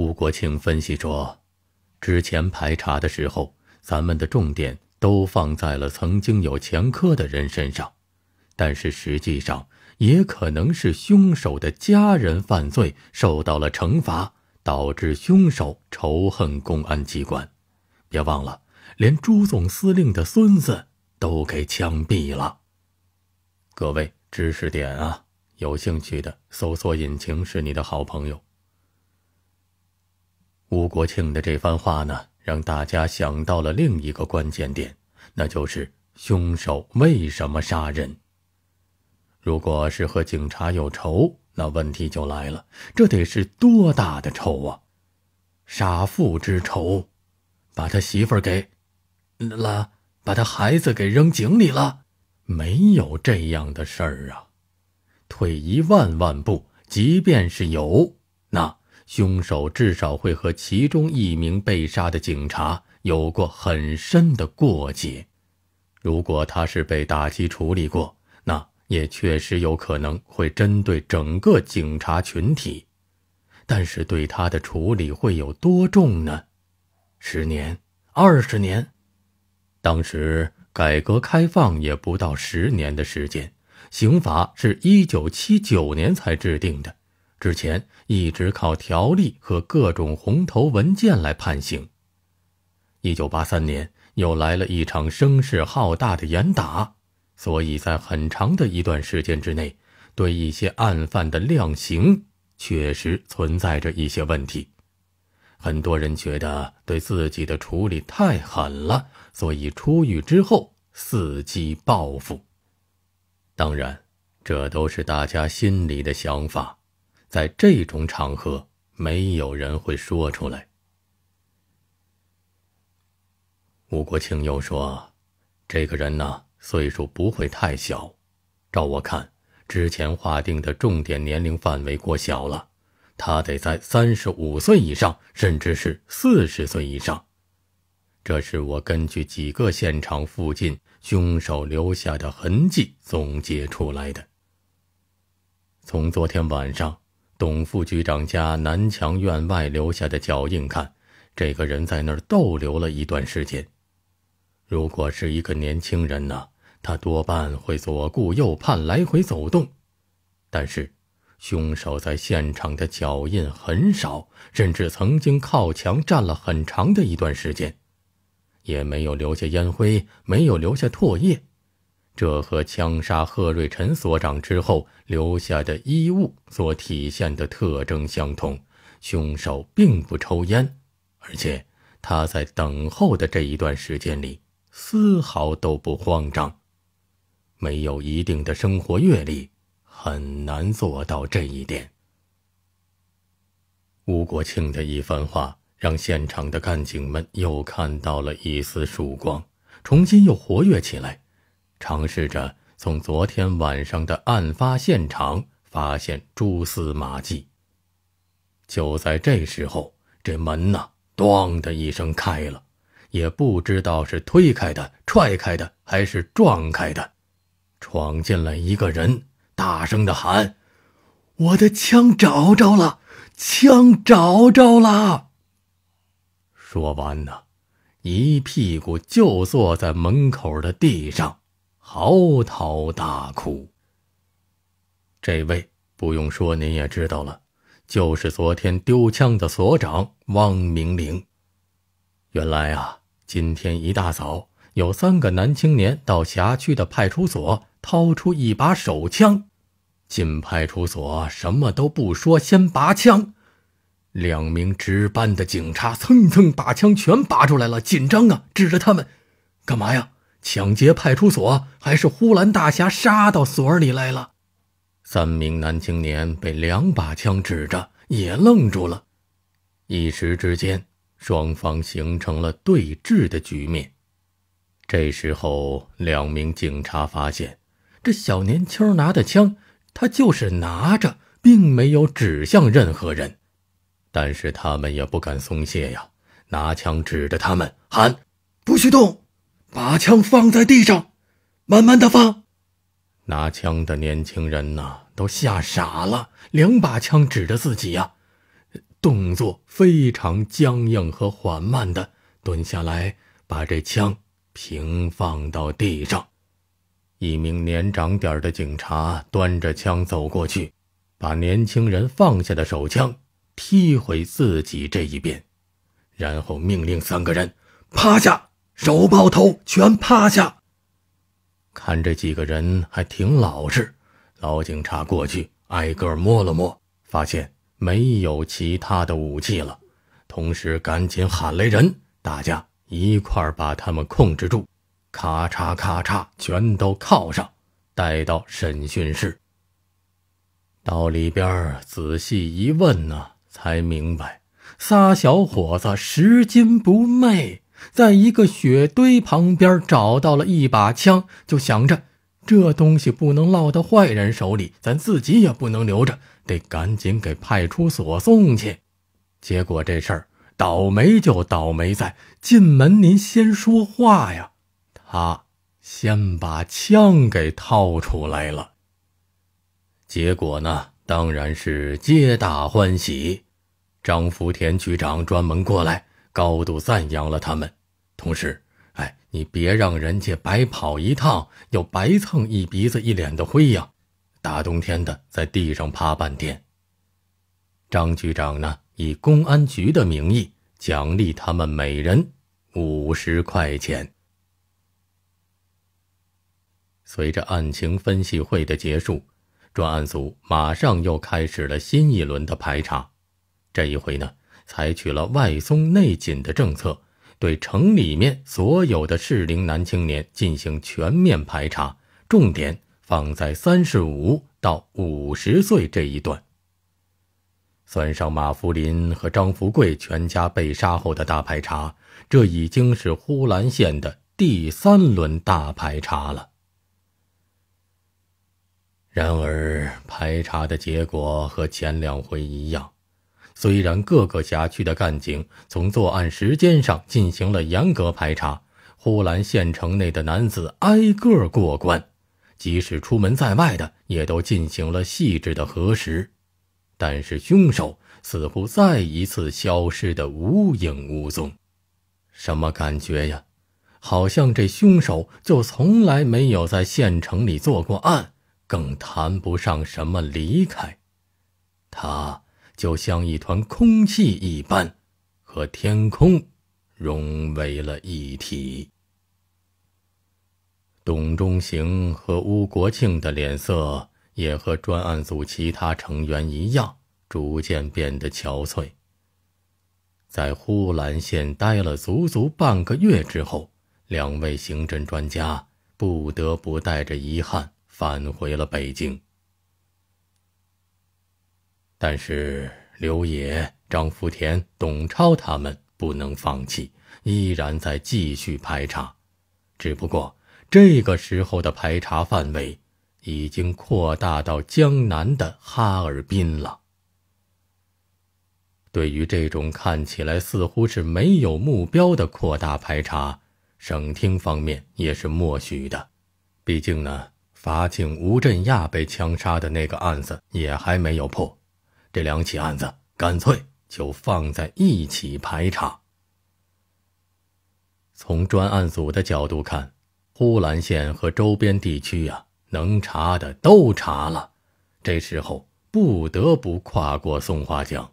吴国庆分析说：“之前排查的时候，咱们的重点都放在了曾经有前科的人身上，但是实际上也可能是凶手的家人犯罪受到了惩罚，导致凶手仇恨公安机关。别忘了，连朱总司令的孙子都给枪毙了。各位知识点啊，有兴趣的搜索引擎是你的好朋友。”吴国庆的这番话呢，让大家想到了另一个关键点，那就是凶手为什么杀人？如果是和警察有仇，那问题就来了，这得是多大的仇啊？杀父之仇，把他媳妇儿给了，把他孩子给扔井里了？没有这样的事儿啊！退一万万步，即便是有那。凶手至少会和其中一名被杀的警察有过很深的过节，如果他是被打击处理过，那也确实有可能会针对整个警察群体。但是对他的处理会有多重呢？十年、二十年？当时改革开放也不到十年的时间，刑法是一九七九年才制定的，之前。一直靠条例和各种红头文件来判刑。一九八三年又来了一场声势浩大的严打，所以在很长的一段时间之内，对一些案犯的量刑确实存在着一些问题。很多人觉得对自己的处理太狠了，所以出狱之后伺机报复。当然，这都是大家心里的想法。在这种场合，没有人会说出来。吴国庆又说：“这个人呢，岁数不会太小。照我看，之前划定的重点年龄范围过小了，他得在三十五岁以上，甚至是四十岁以上。这是我根据几个现场附近凶手留下的痕迹总结出来的。从昨天晚上。”董副局长家南墙院外留下的脚印，看这个人在那儿逗留了一段时间。如果是一个年轻人呢，他多半会左顾右盼，来回走动。但是，凶手在现场的脚印很少，甚至曾经靠墙站了很长的一段时间，也没有留下烟灰，没有留下唾液。这和枪杀贺瑞辰所长之后留下的衣物所体现的特征相同。凶手并不抽烟，而且他在等候的这一段时间里丝毫都不慌张，没有一定的生活阅历，很难做到这一点。吴国庆的一番话让现场的干警们又看到了一丝曙光，重新又活跃起来。尝试着从昨天晚上的案发现场发现蛛丝马迹。就在这时候，这门呐“咣”的一声开了，也不知道是推开的、踹开的，还是撞开的，闯进来一个人，大声的喊：“我的枪找着了，枪找着了！”说完呢，一屁股就坐在门口的地上。嚎啕大哭。这位不用说，您也知道了，就是昨天丢枪的所长汪明玲。原来啊，今天一大早，有三个男青年到辖区的派出所掏出一把手枪，进派出所什么都不说，先拔枪。两名值班的警察蹭蹭把枪全拔出来了，紧张啊，指着他们，干嘛呀？抢劫派出所，还是呼兰大侠杀到所里来了？三名男青年被两把枪指着，也愣住了。一时之间，双方形成了对峙的局面。这时候，两名警察发现，这小年轻拿的枪，他就是拿着，并没有指向任何人。但是他们也不敢松懈呀，拿枪指着他们喊：“不许动！”把枪放在地上，慢慢的放。拿枪的年轻人呐，都吓傻了。两把枪指着自己呀，动作非常僵硬和缓慢的蹲下来，把这枪平放到地上。一名年长点的警察端着枪走过去，把年轻人放下的手枪踢回自己这一边，然后命令三个人趴下。手抱头，全趴下。看这几个人还挺老实，老警察过去挨个摸了摸，发现没有其他的武器了，同时赶紧喊来人，大家一块把他们控制住。咔嚓咔嚓，全都铐上，带到审讯室。到里边仔细一问呢，才明白，仨小伙子拾金不昧。在一个雪堆旁边找到了一把枪，就想着这东西不能落到坏人手里，咱自己也不能留着，得赶紧给派出所送去。结果这事儿倒霉就倒霉在进门您先说话呀，他先把枪给掏出来了。结果呢，当然是皆大欢喜，张福田局长专门过来。高度赞扬了他们，同时，哎，你别让人家白跑一趟，又白蹭一鼻子一脸的灰呀！大冬天的，在地上趴半天。张局长呢，以公安局的名义奖励他们每人五十块钱。随着案情分析会的结束，专案组马上又开始了新一轮的排查，这一回呢。采取了外松内紧的政策，对城里面所有的适龄男青年进行全面排查，重点放在三十五到五十岁这一段。算上马福林和张福贵全家被杀后的大排查，这已经是呼兰县的第三轮大排查了。然而，排查的结果和前两回一样。虽然各个辖区的干警从作案时间上进行了严格排查，呼兰县城内的男子挨个过关，即使出门在外的也都进行了细致的核实，但是凶手似乎再一次消失得无影无踪。什么感觉呀？好像这凶手就从来没有在县城里做过案，更谈不上什么离开他。就像一团空气一般，和天空融为了一体。董中行和吴国庆的脸色也和专案组其他成员一样，逐渐变得憔悴。在呼兰县待了足足半个月之后，两位刑侦专家不得不带着遗憾返回了北京。但是刘野、张福田、董超他们不能放弃，依然在继续排查。只不过这个时候的排查范围已经扩大到江南的哈尔滨了。对于这种看起来似乎是没有目标的扩大排查，省厅方面也是默许的。毕竟呢，法警吴振亚被枪杀的那个案子也还没有破。这两起案子干脆就放在一起排查。从专案组的角度看，呼兰县和周边地区啊，能查的都查了。这时候不得不跨过松花江，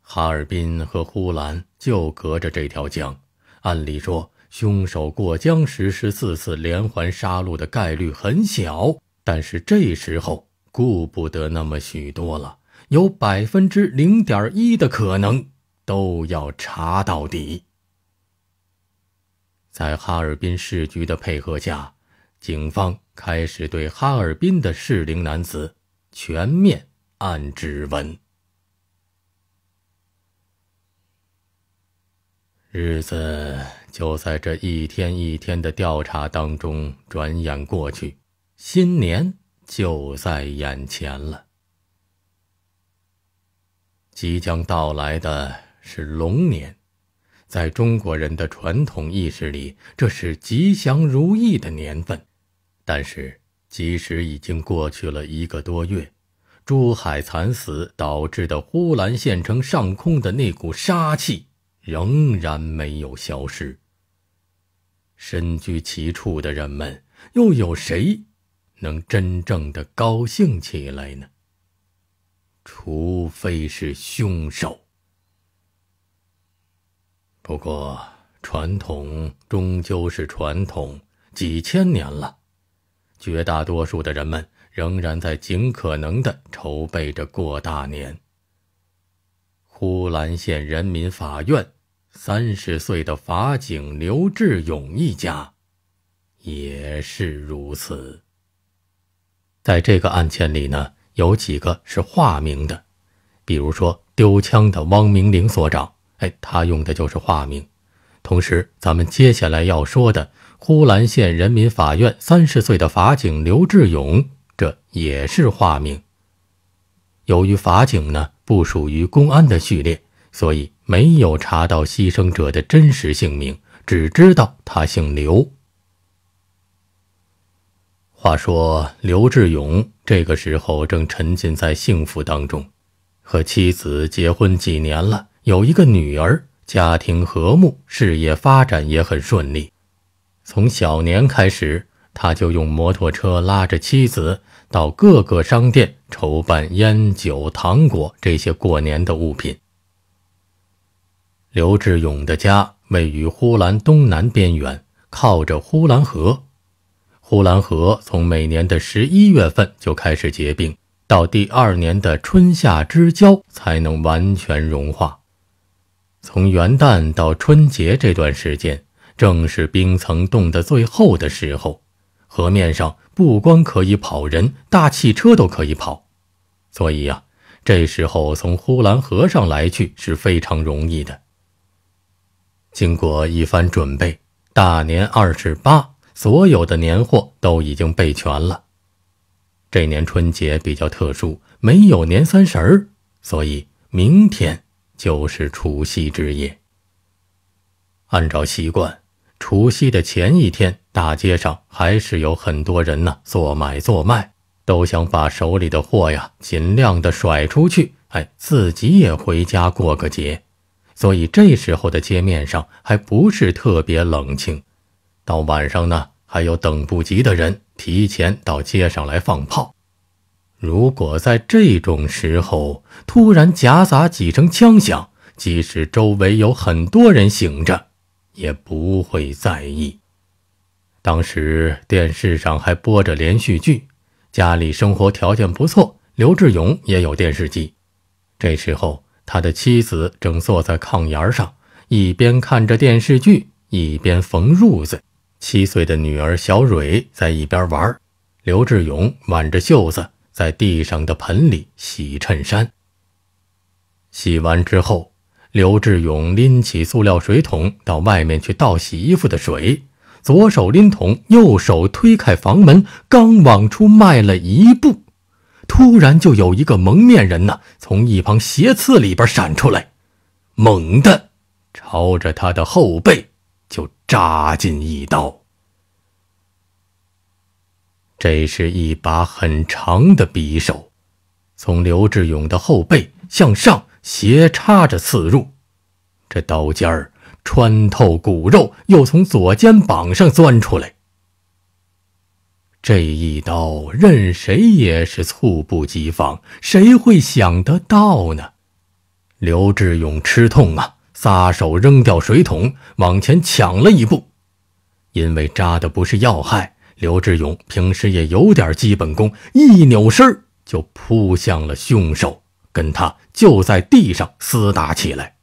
哈尔滨和呼兰就隔着这条江。按理说，凶手过江实施四次连环杀戮的概率很小，但是这时候顾不得那么许多了。有百分之零点一的可能，都要查到底。在哈尔滨市局的配合下，警方开始对哈尔滨的适龄男子全面按指纹。日子就在这一天一天的调查当中转眼过去，新年就在眼前了。即将到来的是龙年，在中国人的传统意识里，这是吉祥如意的年份。但是，即使已经过去了一个多月，珠海惨死导致的呼兰县城上空的那股杀气仍然没有消失。身居其处的人们，又有谁能真正的高兴起来呢？除非是凶手。不过，传统终究是传统，几千年了，绝大多数的人们仍然在尽可能的筹备着过大年。呼兰县人民法院三十岁的法警刘志勇一家也是如此。在这个案件里呢？有几个是化名的，比如说丢枪的汪明玲所长，哎，他用的就是化名。同时，咱们接下来要说的呼兰县人民法院三十岁的法警刘志勇，这也是化名。由于法警呢不属于公安的序列，所以没有查到牺牲者的真实姓名，只知道他姓刘。话说，刘志勇这个时候正沉浸在幸福当中，和妻子结婚几年了，有一个女儿，家庭和睦，事业发展也很顺利。从小年开始，他就用摩托车拉着妻子到各个商店筹办烟酒、糖果这些过年的物品。刘志勇的家位于呼兰东南边缘，靠着呼兰河。呼兰河从每年的十一月份就开始结冰，到第二年的春夏之交才能完全融化。从元旦到春节这段时间，正是冰层冻得最厚的时候，河面上不光可以跑人，大汽车都可以跑。所以呀，这时候从呼兰河上来去是非常容易的。经过一番准备，大年二十八。所有的年货都已经备全了。这年春节比较特殊，没有年三十儿，所以明天就是除夕之夜。按照习惯，除夕的前一天，大街上还是有很多人呢，做买做卖，都想把手里的货呀尽量的甩出去，哎，自己也回家过个节。所以这时候的街面上还不是特别冷清。到晚上呢，还有等不及的人提前到街上来放炮。如果在这种时候突然夹杂几声枪响，即使周围有很多人醒着，也不会在意。当时电视上还播着连续剧，家里生活条件不错，刘志勇也有电视机。这时候，他的妻子正坐在炕沿上，一边看着电视剧，一边缝褥子。七岁的女儿小蕊在一边玩，刘志勇挽着袖子在地上的盆里洗衬衫。洗完之后，刘志勇拎起塑料水桶到外面去倒洗衣服的水，左手拎桶，右手推开房门，刚往出迈了一步，突然就有一个蒙面人呢从一旁斜刺里边闪出来，猛地朝着他的后背。就扎进一刀。这是一把很长的匕首，从刘志勇的后背向上斜插着刺入，这刀尖儿穿透骨肉，又从左肩膀上钻出来。这一刀，任谁也是猝不及防，谁会想得到呢？刘志勇吃痛啊！撒手扔掉水桶，往前抢了一步，因为扎的不是要害。刘志勇平时也有点基本功，一扭身就扑向了凶手，跟他就在地上厮打起来。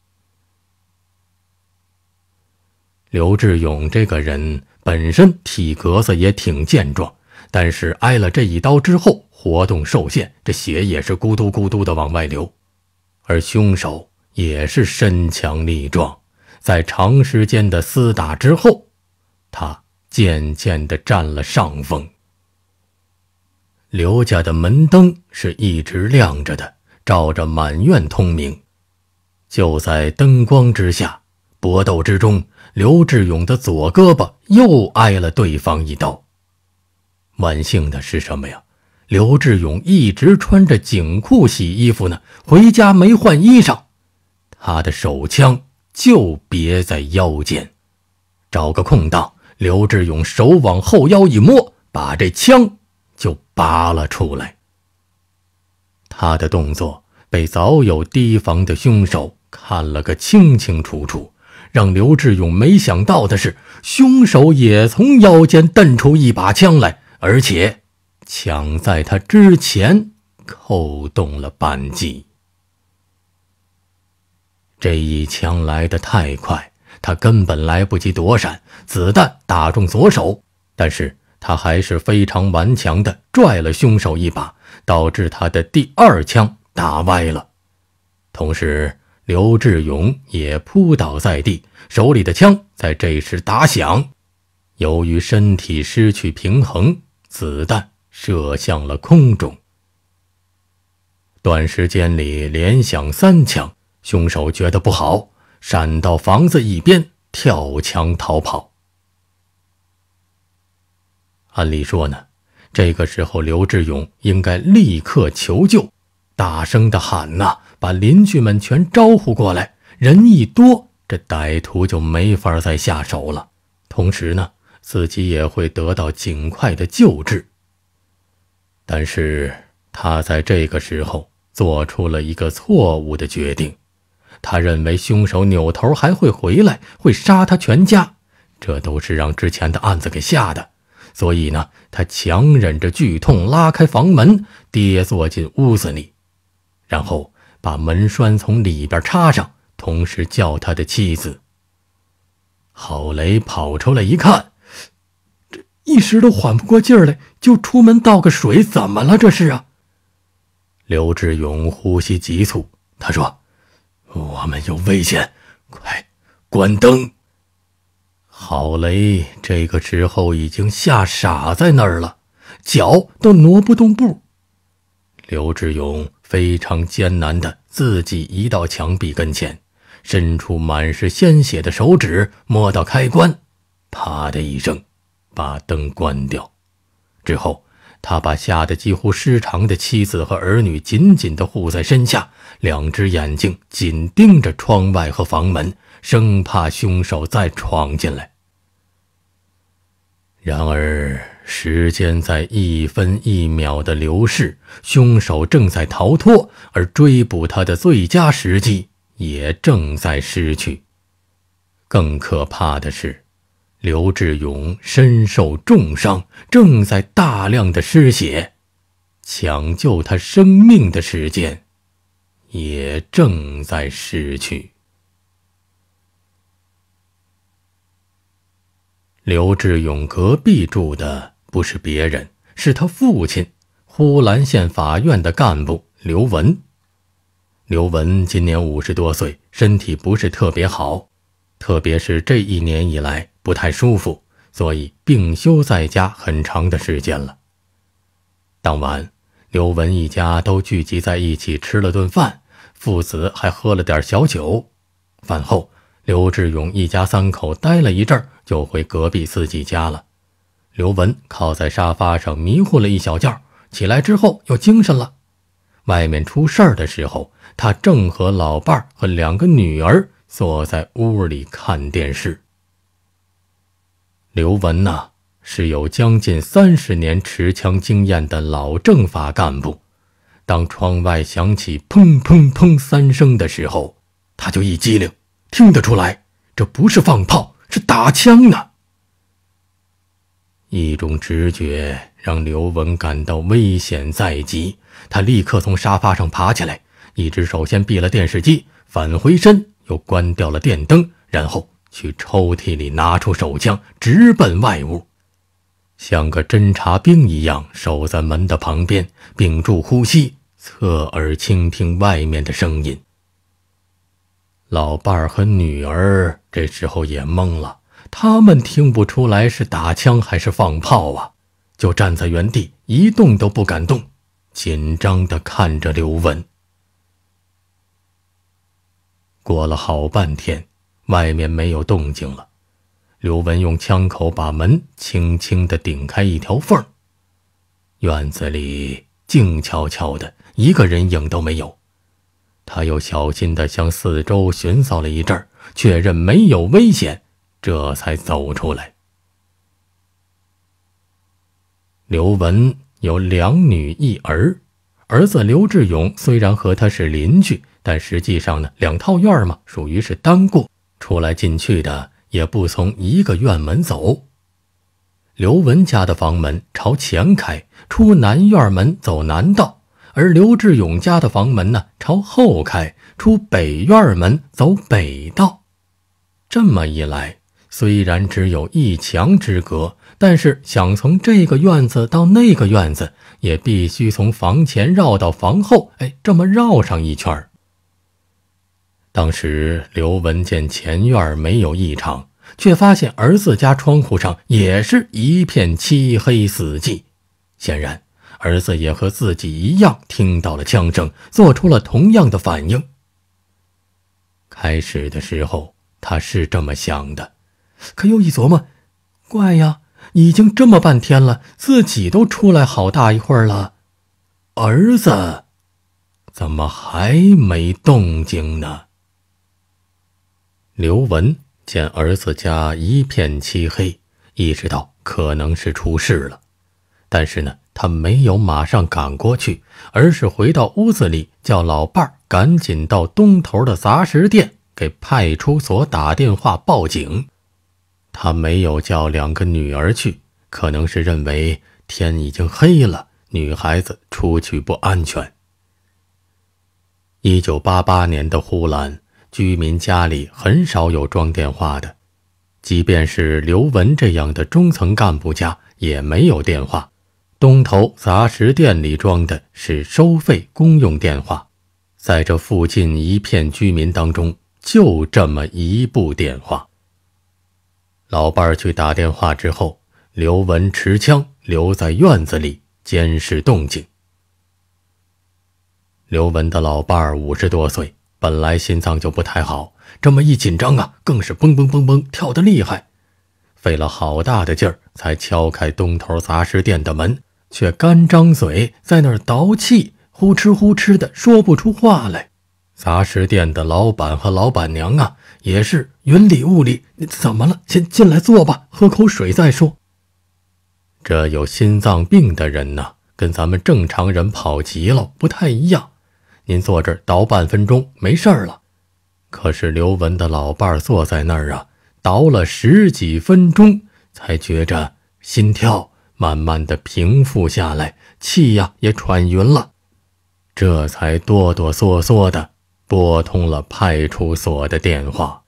刘志勇这个人本身体格子也挺健壮，但是挨了这一刀之后活动受限，这血也是咕嘟咕嘟的往外流，而凶手。也是身强力壮，在长时间的厮打之后，他渐渐地占了上风。刘家的门灯是一直亮着的，照着满院通明。就在灯光之下，搏斗之中，刘志勇的左胳膊又挨了对方一刀。万幸的是什么呀？刘志勇一直穿着警裤洗衣服呢，回家没换衣裳。他的手枪就别在腰间，找个空档，刘志勇手往后腰一摸，把这枪就拔了出来。他的动作被早有提防的凶手看了个清清楚楚。让刘志勇没想到的是，凶手也从腰间瞪出一把枪来，而且抢在他之前扣动了扳机。这一枪来得太快，他根本来不及躲闪，子弹打中左手。但是他还是非常顽强的拽了凶手一把，导致他的第二枪打歪了。同时，刘志勇也扑倒在地，手里的枪在这时打响。由于身体失去平衡，子弹射向了空中。短时间里连响三枪。凶手觉得不好，闪到房子一边，跳墙逃跑。按理说呢，这个时候刘志勇应该立刻求救，大声的喊呐，把邻居们全招呼过来，人一多，这歹徒就没法再下手了。同时呢，自己也会得到尽快的救治。但是他在这个时候做出了一个错误的决定。他认为凶手扭头还会回来，会杀他全家，这都是让之前的案子给吓的。所以呢，他强忍着剧痛拉开房门，跌坐进屋子里，然后把门栓从里边插上，同时叫他的妻子。郝雷跑出来一看，这一时都缓不过劲来，就出门倒个水，怎么了？这是啊。刘志勇呼吸急促，他说。我们有危险，快关灯！郝雷这个时候已经吓傻在那儿了，脚都挪不动步。刘志勇非常艰难的自己移到墙壁跟前，伸出满是鲜血的手指摸到开关，啪的一声把灯关掉。之后。他把吓得几乎失常的妻子和儿女紧紧地护在身下，两只眼睛紧盯着窗外和房门，生怕凶手再闯进来。然而，时间在一分一秒的流逝，凶手正在逃脱，而追捕他的最佳时机也正在失去。更可怕的是。刘志勇身受重伤，正在大量的失血，抢救他生命的时间也正在失去。刘志勇隔壁住的不是别人，是他父亲，呼兰县法院的干部刘文。刘文今年五十多岁，身体不是特别好，特别是这一年以来。不太舒服，所以病休在家很长的时间了。当晚，刘文一家都聚集在一起吃了顿饭，父子还喝了点小酒。饭后，刘志勇一家三口待了一阵，就回隔壁自己家了。刘文靠在沙发上迷糊了一小觉，起来之后又精神了。外面出事儿的时候，他正和老伴儿和两个女儿坐在屋里看电视。刘文呐是有将近三十年持枪经验的老政法干部，当窗外响起砰砰砰三声的时候，他就一激灵，听得出来这不是放炮，是打枪呢。一种直觉让刘文感到危险在即，他立刻从沙发上爬起来，一只手先闭了电视机，返回身又关掉了电灯，然后。去抽屉里拿出手枪，直奔外屋，像个侦察兵一样守在门的旁边，屏住呼吸，侧耳倾听外面的声音。老伴儿和女儿这时候也懵了，他们听不出来是打枪还是放炮啊，就站在原地一动都不敢动，紧张地看着刘文。过了好半天。外面没有动静了，刘文用枪口把门轻轻的顶开一条缝儿。院子里静悄悄的，一个人影都没有。他又小心的向四周寻找了一阵，确认没有危险，这才走出来。刘文有两女一儿，儿子刘志勇虽然和他是邻居，但实际上呢，两套院儿嘛，属于是单过。出来进去的也不从一个院门走。刘文家的房门朝前开，出南院门走南道；而刘志勇家的房门呢朝后开，出北院门走北道。这么一来，虽然只有一墙之隔，但是想从这个院子到那个院子，也必须从房前绕到房后，哎，这么绕上一圈儿。当时，刘文见前院没有异常，却发现儿子家窗户上也是一片漆黑死寂。显然，儿子也和自己一样听到了枪声，做出了同样的反应。开始的时候，他是这么想的，可又一琢磨，怪呀，已经这么半天了，自己都出来好大一会儿了，儿子怎么还没动静呢？刘文见儿子家一片漆黑，意识到可能是出事了，但是呢，他没有马上赶过去，而是回到屋子里叫老伴儿赶紧到东头的杂食店给派出所打电话报警。他没有叫两个女儿去，可能是认为天已经黑了，女孩子出去不安全。一九八八年的呼兰。居民家里很少有装电话的，即便是刘文这样的中层干部家也没有电话。东头杂食店里装的是收费公用电话，在这附近一片居民当中，就这么一部电话。老伴儿去打电话之后，刘文持枪留在院子里监视动静。刘文的老伴儿五十多岁。本来心脏就不太好，这么一紧张啊，更是嘣嘣嘣嘣跳得厉害，费了好大的劲儿才敲开东头杂食店的门，却干张嘴在那儿倒气，呼哧呼哧的说不出话来。杂食店的老板和老板娘啊，也是云里雾里，你怎么了？先进来坐吧，喝口水再说。这有心脏病的人呢，跟咱们正常人跑急了不太一样。您坐这儿倒半分钟没事儿了，可是刘文的老伴儿坐在那儿啊，倒了十几分钟才觉着心跳慢慢的平复下来，气呀也喘匀了，这才哆哆嗦嗦的拨通了派出所的电话。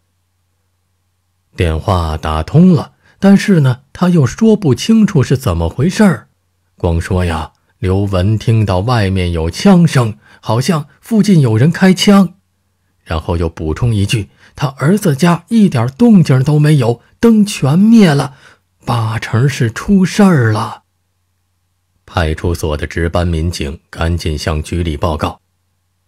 电话打通了，但是呢，他又说不清楚是怎么回事儿，光说呀，刘文听到外面有枪声。好像附近有人开枪，然后又补充一句：“他儿子家一点动静都没有，灯全灭了，八成是出事儿了。”派出所的值班民警赶紧向局里报告。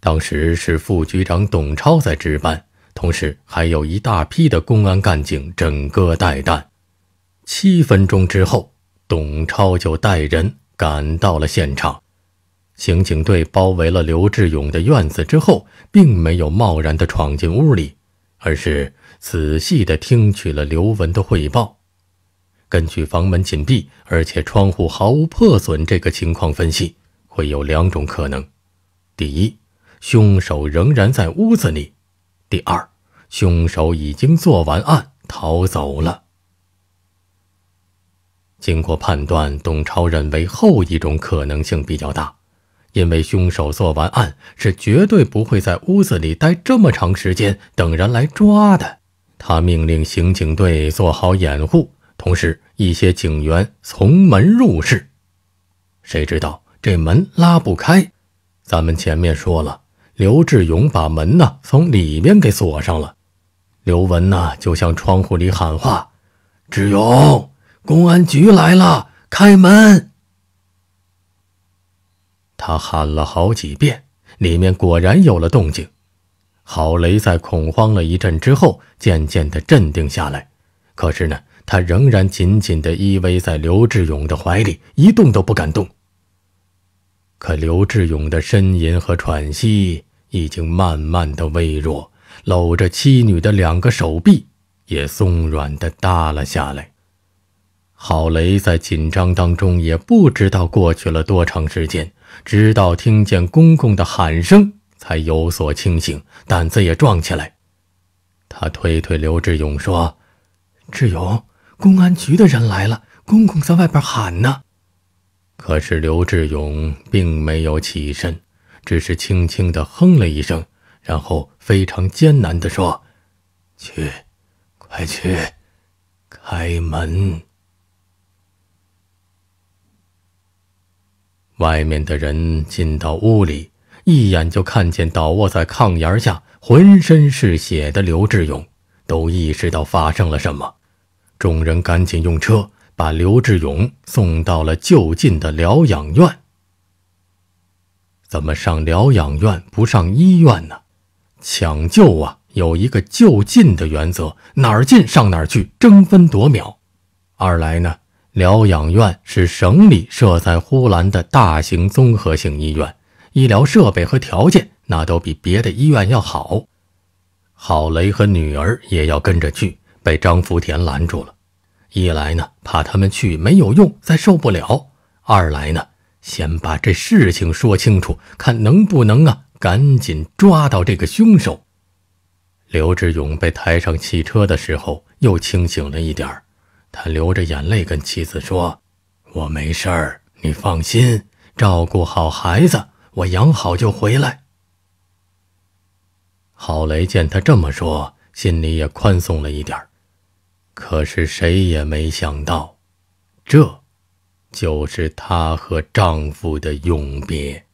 当时是副局长董超在值班，同时还有一大批的公安干警整个带弹。七分钟之后，董超就带人赶到了现场。刑警队包围了刘志勇的院子之后，并没有贸然地闯进屋里，而是仔细地听取了刘文的汇报。根据房门紧闭，而且窗户毫无破损这个情况分析，会有两种可能：第一，凶手仍然在屋子里；第二，凶手已经做完案逃走了。经过判断，董超认为后一种可能性比较大。因为凶手做完案是绝对不会在屋子里待这么长时间，等人来抓的。他命令刑警队做好掩护，同时一些警员从门入室。谁知道这门拉不开？咱们前面说了，刘志勇把门呢从里面给锁上了。刘文呢就向窗户里喊话：“志勇，公安局来了，开门。”他喊了好几遍，里面果然有了动静。郝雷在恐慌了一阵之后，渐渐地镇定下来。可是呢，他仍然紧紧地依偎在刘志勇的怀里，一动都不敢动。可刘志勇的呻吟和喘息已经慢慢的微弱，搂着妻女的两个手臂也松软的耷了下来。郝雷在紧张当中，也不知道过去了多长时间。直到听见公公的喊声，才有所清醒，胆子也壮起来。他推推刘志勇说：“志勇，公安局的人来了，公公在外边喊呢。”可是刘志勇并没有起身，只是轻轻地哼了一声，然后非常艰难地说：“去，快去，开门。”外面的人进到屋里，一眼就看见倒卧在炕沿下、浑身是血的刘志勇，都意识到发生了什么。众人赶紧用车把刘志勇送到了就近的疗养院。怎么上疗养院不上医院呢？抢救啊，有一个就近的原则，哪儿近上哪儿去，争分夺秒。二来呢？疗养院是省里设在呼兰的大型综合性医院，医疗设备和条件那都比别的医院要好。郝雷和女儿也要跟着去，被张福田拦住了。一来呢，怕他们去没有用，再受不了；二来呢，先把这事情说清楚，看能不能啊，赶紧抓到这个凶手。刘志勇被抬上汽车的时候，又清醒了一点儿。他流着眼泪跟妻子说：“我没事儿，你放心，照顾好孩子，我养好就回来。”郝雷见他这么说，心里也宽松了一点可是谁也没想到，这就是她和丈夫的永别。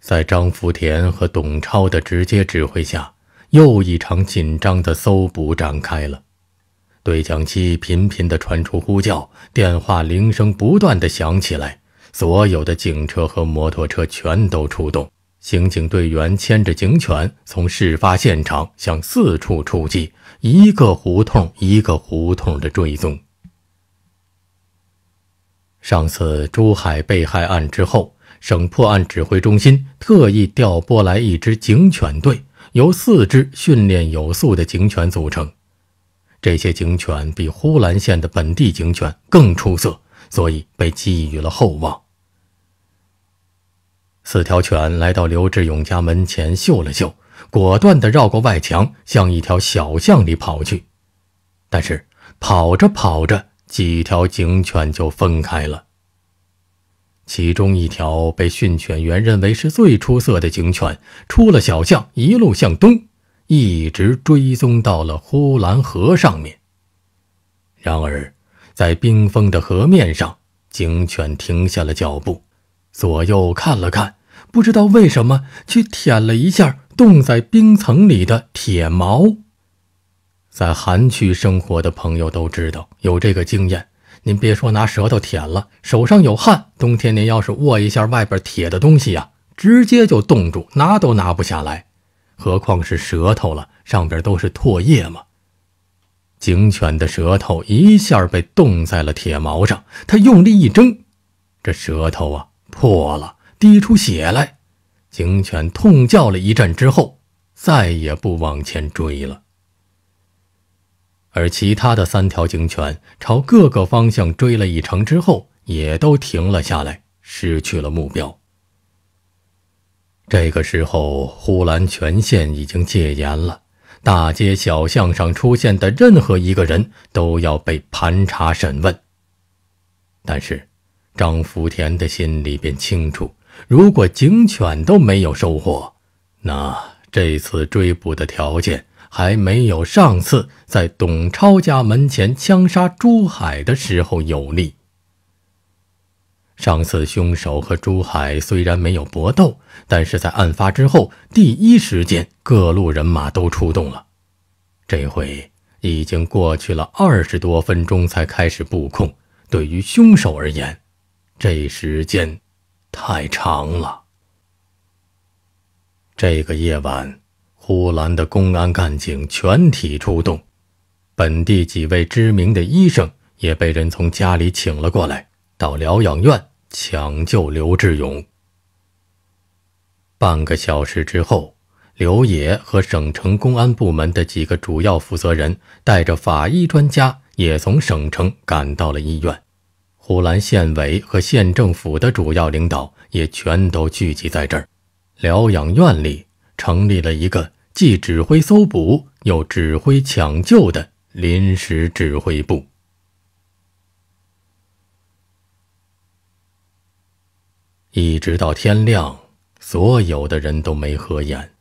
在张福田和董超的直接指挥下。又一场紧张的搜捕展开了，对讲机频频的传出呼叫，电话铃声不断的响起来，所有的警车和摩托车全都出动，刑警队员牵着警犬从事发现场向四处出击，一个胡同一个胡同的追踪。上次珠海被害案之后，省破案指挥中心特意调拨来一支警犬队。由四只训练有素的警犬组成，这些警犬比呼兰县的本地警犬更出色，所以被寄予了厚望。四条犬来到刘志勇家门前嗅了嗅，果断地绕过外墙，向一条小巷里跑去。但是跑着跑着，几条警犬就分开了。其中一条被训犬员认为是最出色的警犬，出了小巷，一路向东，一直追踪到了呼兰河上面。然而，在冰封的河面上，警犬停下了脚步，左右看了看，不知道为什么，去舔了一下冻在冰层里的铁锚。在寒区生活的朋友都知道，有这个经验。您别说拿舌头舔了，手上有汗，冬天您要是握一下外边铁的东西呀，直接就冻住，拿都拿不下来，何况是舌头了，上边都是唾液嘛。警犬的舌头一下被冻在了铁毛上，它用力一挣，这舌头啊破了，滴出血来。警犬痛叫了一阵之后，再也不往前追了。而其他的三条警犬朝各个方向追了一程之后，也都停了下来，失去了目标。这个时候，呼兰全县已经戒严了，大街小巷上出现的任何一个人都要被盘查审问。但是，张福田的心里边清楚，如果警犬都没有收获，那这次追捕的条件……还没有上次在董超家门前枪杀朱海的时候有力。上次凶手和朱海虽然没有搏斗，但是在案发之后第一时间各路人马都出动了。这回已经过去了二十多分钟才开始布控，对于凶手而言，这时间太长了。这个夜晚。呼兰的公安干警全体出动，本地几位知名的医生也被人从家里请了过来，到疗养院抢救刘志勇。半个小时之后，刘野和省城公安部门的几个主要负责人带着法医专家也从省城赶到了医院。呼兰县委和县政府的主要领导也全都聚集在这儿。疗养院里成立了一个。既指挥搜捕，又指挥抢救的临时指挥部，一直到天亮，所有的人都没合眼。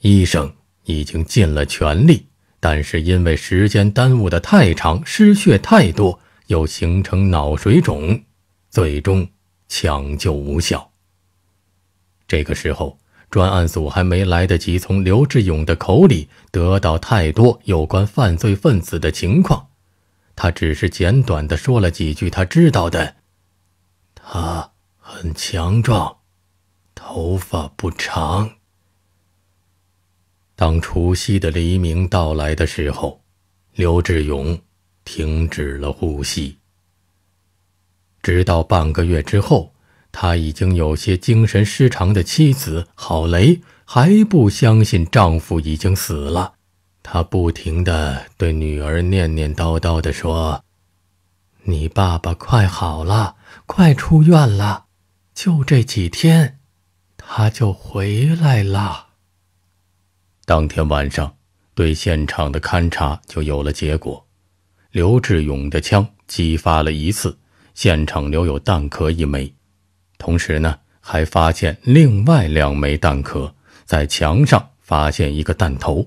医生已经尽了全力，但是因为时间耽误的太长，失血太多，又形成脑水肿，最终抢救无效。这个时候。专案组还没来得及从刘志勇的口里得到太多有关犯罪分子的情况，他只是简短的说了几句他知道的。他很强壮，头发不长。当除夕的黎明到来的时候，刘志勇停止了呼吸。直到半个月之后。他已经有些精神失常的妻子郝雷还不相信丈夫已经死了，她不停的对女儿念念叨叨的说：“你爸爸快好了，快出院了，就这几天，他就回来了。”当天晚上，对现场的勘查就有了结果，刘志勇的枪击发了一次，现场留有弹壳一枚。同时呢，还发现另外两枚弹壳，在墙上发现一个弹头，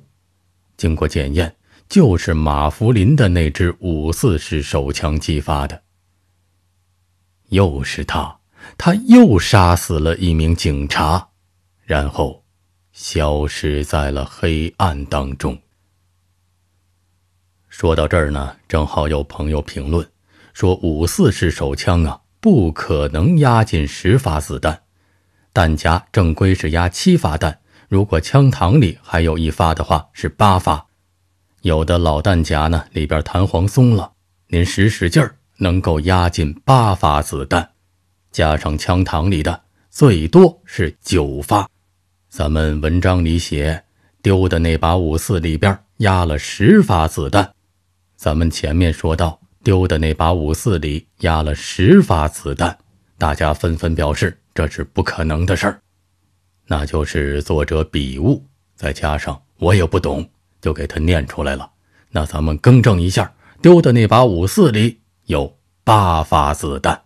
经过检验，就是马福林的那支五四式手枪击发的。又是他，他又杀死了一名警察，然后消失在了黑暗当中。说到这儿呢，正好有朋友评论，说五四式手枪啊。不可能压进十发子弹，弹夹正规是压七发弹，如果枪膛里还有一发的话是八发。有的老弹夹呢，里边弹簧松了，您使使劲儿能够压进八发子弹，加上枪膛里的，最多是九发。咱们文章里写丢的那把五四里边压了十发子弹，咱们前面说到。丢的那把五四里压了十发子弹，大家纷纷表示这是不可能的事儿。那就是作者笔误，再加上我也不懂，就给他念出来了。那咱们更正一下，丢的那把五四里有八发子弹。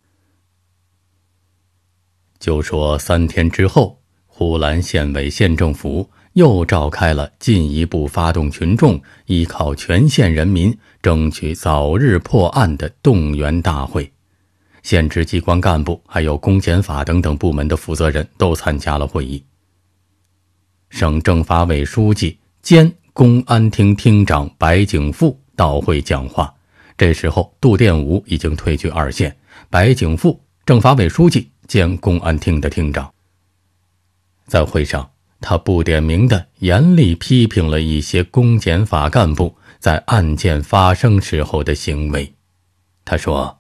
就说三天之后，呼兰县委县政府。又召开了进一步发动群众、依靠全县人民、争取早日破案的动员大会，县直机关干部还有公检法等等部门的负责人都参加了会议。省政法委书记兼公安厅厅长白景富到会讲话。这时候，杜殿武已经退居二线，白景富，政法委书记兼公安厅的厅长，在会上。他不点名的严厉批评了一些公检法干部在案件发生时候的行为。他说：“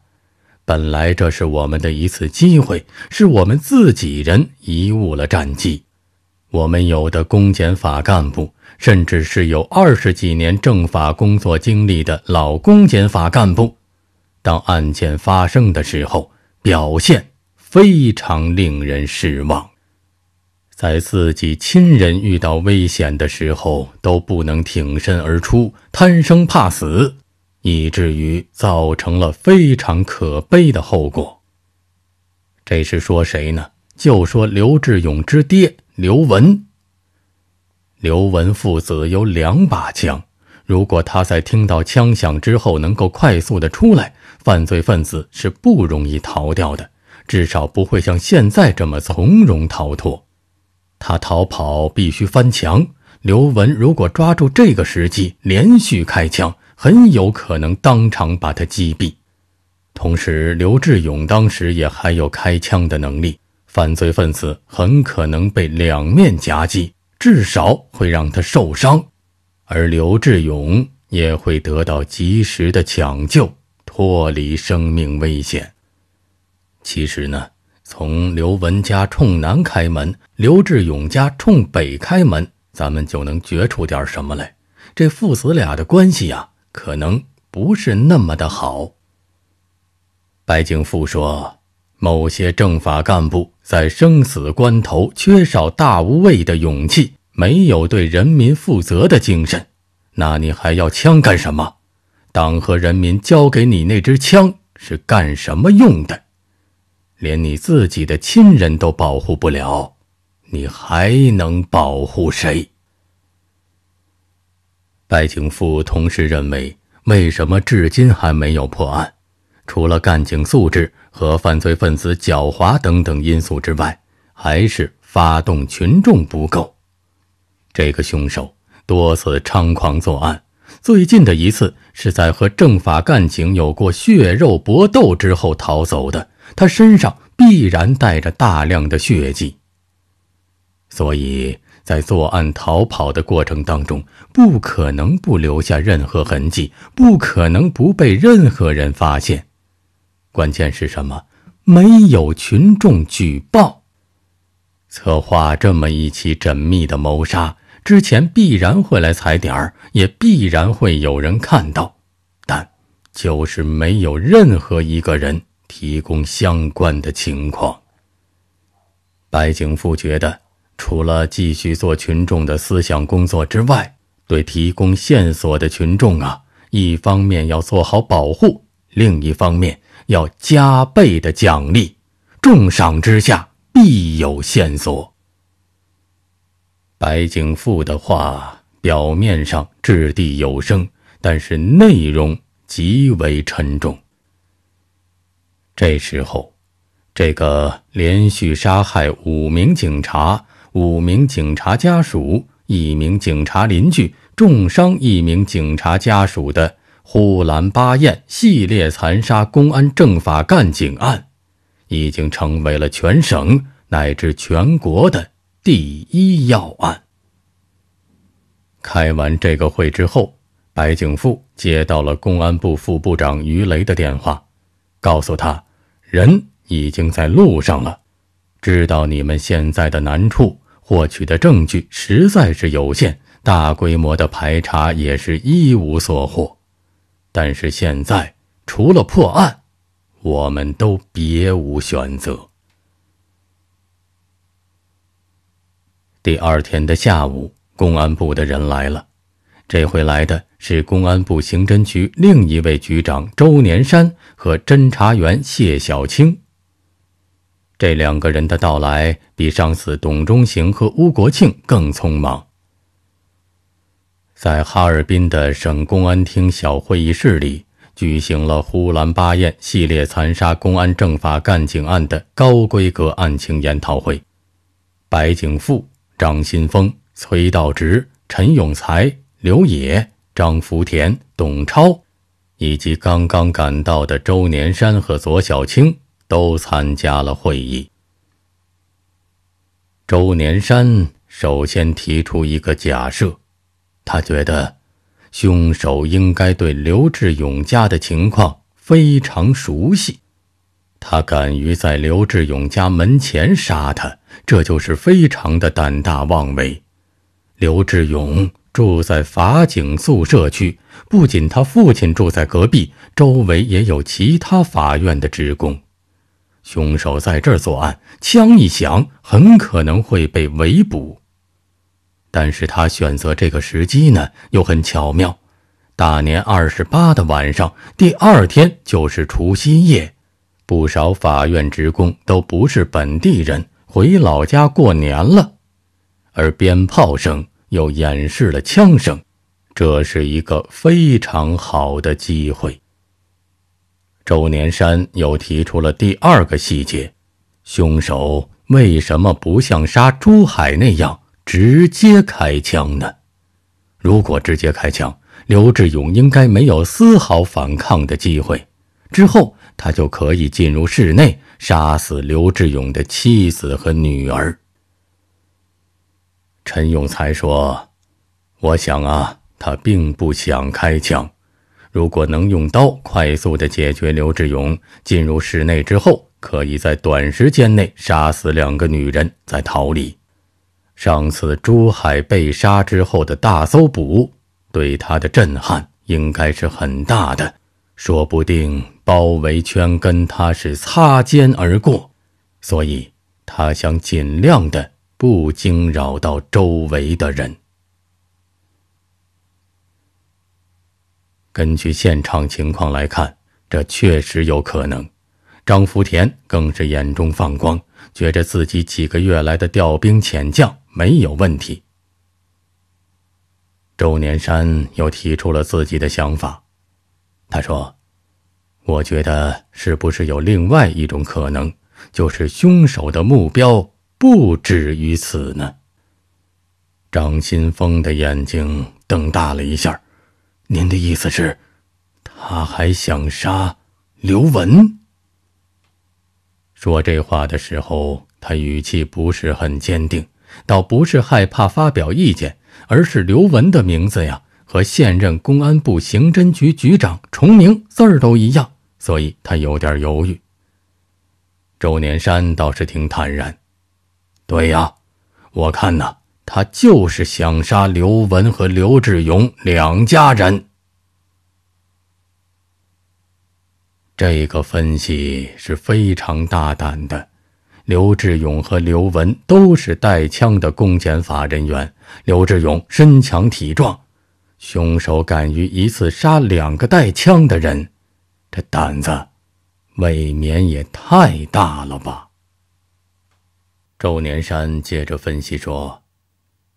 本来这是我们的一次机会，是我们自己人贻误了战机。我们有的公检法干部，甚至是有二十几年政法工作经历的老公检法干部，当案件发生的时候，表现非常令人失望。”在自己亲人遇到危险的时候都不能挺身而出，贪生怕死，以至于造成了非常可悲的后果。这是说谁呢？就说刘志勇之爹刘文。刘文父子有两把枪，如果他在听到枪响之后能够快速的出来，犯罪分子是不容易逃掉的，至少不会像现在这么从容逃脱。他逃跑必须翻墙。刘文如果抓住这个时机，连续开枪，很有可能当场把他击毙。同时，刘志勇当时也还有开枪的能力，犯罪分子很可能被两面夹击，至少会让他受伤，而刘志勇也会得到及时的抢救，脱离生命危险。其实呢？从刘文家冲南开门，刘志勇家冲北开门，咱们就能觉出点什么来。这父子俩的关系呀，可能不是那么的好。白景富说：“某些政法干部在生死关头缺少大无畏的勇气，没有对人民负责的精神，那你还要枪干什么？党和人民交给你那支枪是干什么用的？”连你自己的亲人都保护不了，你还能保护谁？白景富同时认为，为什么至今还没有破案？除了干警素质和犯罪分子狡猾等等因素之外，还是发动群众不够。这个凶手多次猖狂作案，最近的一次是在和政法干警有过血肉搏斗之后逃走的。他身上必然带着大量的血迹，所以在作案逃跑的过程当中，不可能不留下任何痕迹，不可能不被任何人发现。关键是什么？没有群众举报，策划这么一起缜密的谋杀之前必然会来踩点儿，也必然会有人看到，但就是没有任何一个人。提供相关的情况，白景富觉得，除了继续做群众的思想工作之外，对提供线索的群众啊，一方面要做好保护，另一方面要加倍的奖励，重赏之下必有线索。白景富的话表面上掷地有声，但是内容极为沉重。这时候，这个连续杀害五名警察、五名警察家属、一名警察邻居，重伤一名警察家属的呼兰巴彦系列残杀公安政法干警案，已经成为了全省乃至全国的第一要案。开完这个会之后，白景富接到了公安部副部长于雷的电话，告诉他。人已经在路上了，知道你们现在的难处，获取的证据实在是有限，大规模的排查也是一无所获。但是现在，除了破案，我们都别无选择。第二天的下午，公安部的人来了，这回来的。是公安部刑侦局另一位局长周年山和侦查员谢小青。这两个人的到来比上次董忠行和吴国庆更匆忙。在哈尔滨的省公安厅小会议室里，举行了呼兰巴彦系列残杀公安政法干警案的高规格案情研讨会。白景富、张新峰、崔道直、陈永才、刘野。张福田、董超，以及刚刚赶到的周年山和左小青都参加了会议。周年山首先提出一个假设，他觉得，凶手应该对刘志勇家的情况非常熟悉，他敢于在刘志勇家门前杀他，这就是非常的胆大妄为。刘志勇。住在法警宿舍区，不仅他父亲住在隔壁，周围也有其他法院的职工。凶手在这儿作案，枪一响，很可能会被围捕。但是他选择这个时机呢，又很巧妙。大年二十八的晚上，第二天就是除夕夜，不少法院职工都不是本地人，回老家过年了，而鞭炮声。又掩饰了枪声，这是一个非常好的机会。周年山又提出了第二个细节：凶手为什么不像杀朱海那样直接开枪呢？如果直接开枪，刘志勇应该没有丝毫反抗的机会，之后他就可以进入室内杀死刘志勇的妻子和女儿。陈永才说：“我想啊，他并不想开枪。如果能用刀快速的解决刘志勇，进入室内之后，可以在短时间内杀死两个女人，再逃离。上次珠海被杀之后的大搜捕，对他的震撼应该是很大的。说不定包围圈跟他是擦肩而过，所以他想尽量的。”不惊扰到周围的人。根据现场情况来看，这确实有可能。张福田更是眼中放光，觉着自己几个月来的调兵遣将没有问题。周年山又提出了自己的想法，他说：“我觉得是不是有另外一种可能，就是凶手的目标？”不止于此呢。张新峰的眼睛瞪大了一下您的意思是，他还想杀刘文？说这话的时候，他语气不是很坚定，倒不是害怕发表意见，而是刘文的名字呀和现任公安部刑侦局局长重名，字儿都一样，所以他有点犹豫。周年山倒是挺坦然。对呀，我看呐，他就是想杀刘文和刘志勇两家人。这个分析是非常大胆的。刘志勇和刘文都是带枪的公检法人员，刘志勇身强体壮，凶手敢于一次杀两个带枪的人，这胆子未免也太大了吧！周年山接着分析说：“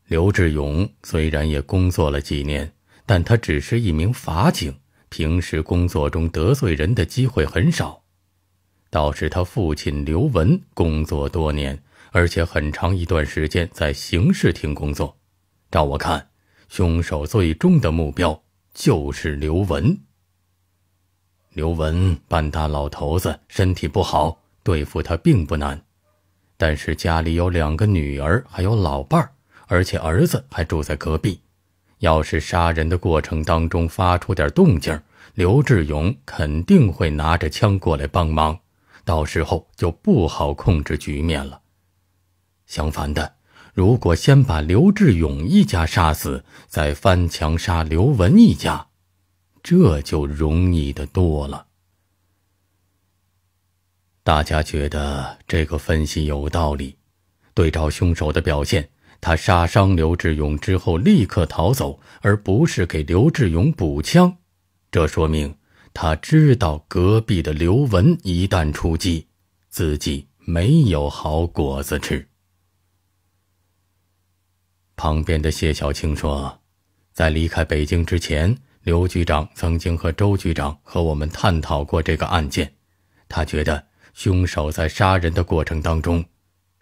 刘志勇虽然也工作了几年，但他只是一名法警，平时工作中得罪人的机会很少。倒是他父亲刘文工作多年，而且很长一段时间在刑事厅工作。照我看，凶手最终的目标就是刘文。刘文半大老头子，身体不好，对付他并不难。”但是家里有两个女儿，还有老伴儿，而且儿子还住在隔壁。要是杀人的过程当中发出点动静，刘志勇肯定会拿着枪过来帮忙，到时候就不好控制局面了。相反的，如果先把刘志勇一家杀死，再翻墙杀刘文一家，这就容易的多了。大家觉得这个分析有道理。对照凶手的表现，他杀伤刘志勇之后立刻逃走，而不是给刘志勇补枪，这说明他知道隔壁的刘文一旦出击，自己没有好果子吃。旁边的谢小青说：“在离开北京之前，刘局长曾经和周局长和我们探讨过这个案件，他觉得。”凶手在杀人的过程当中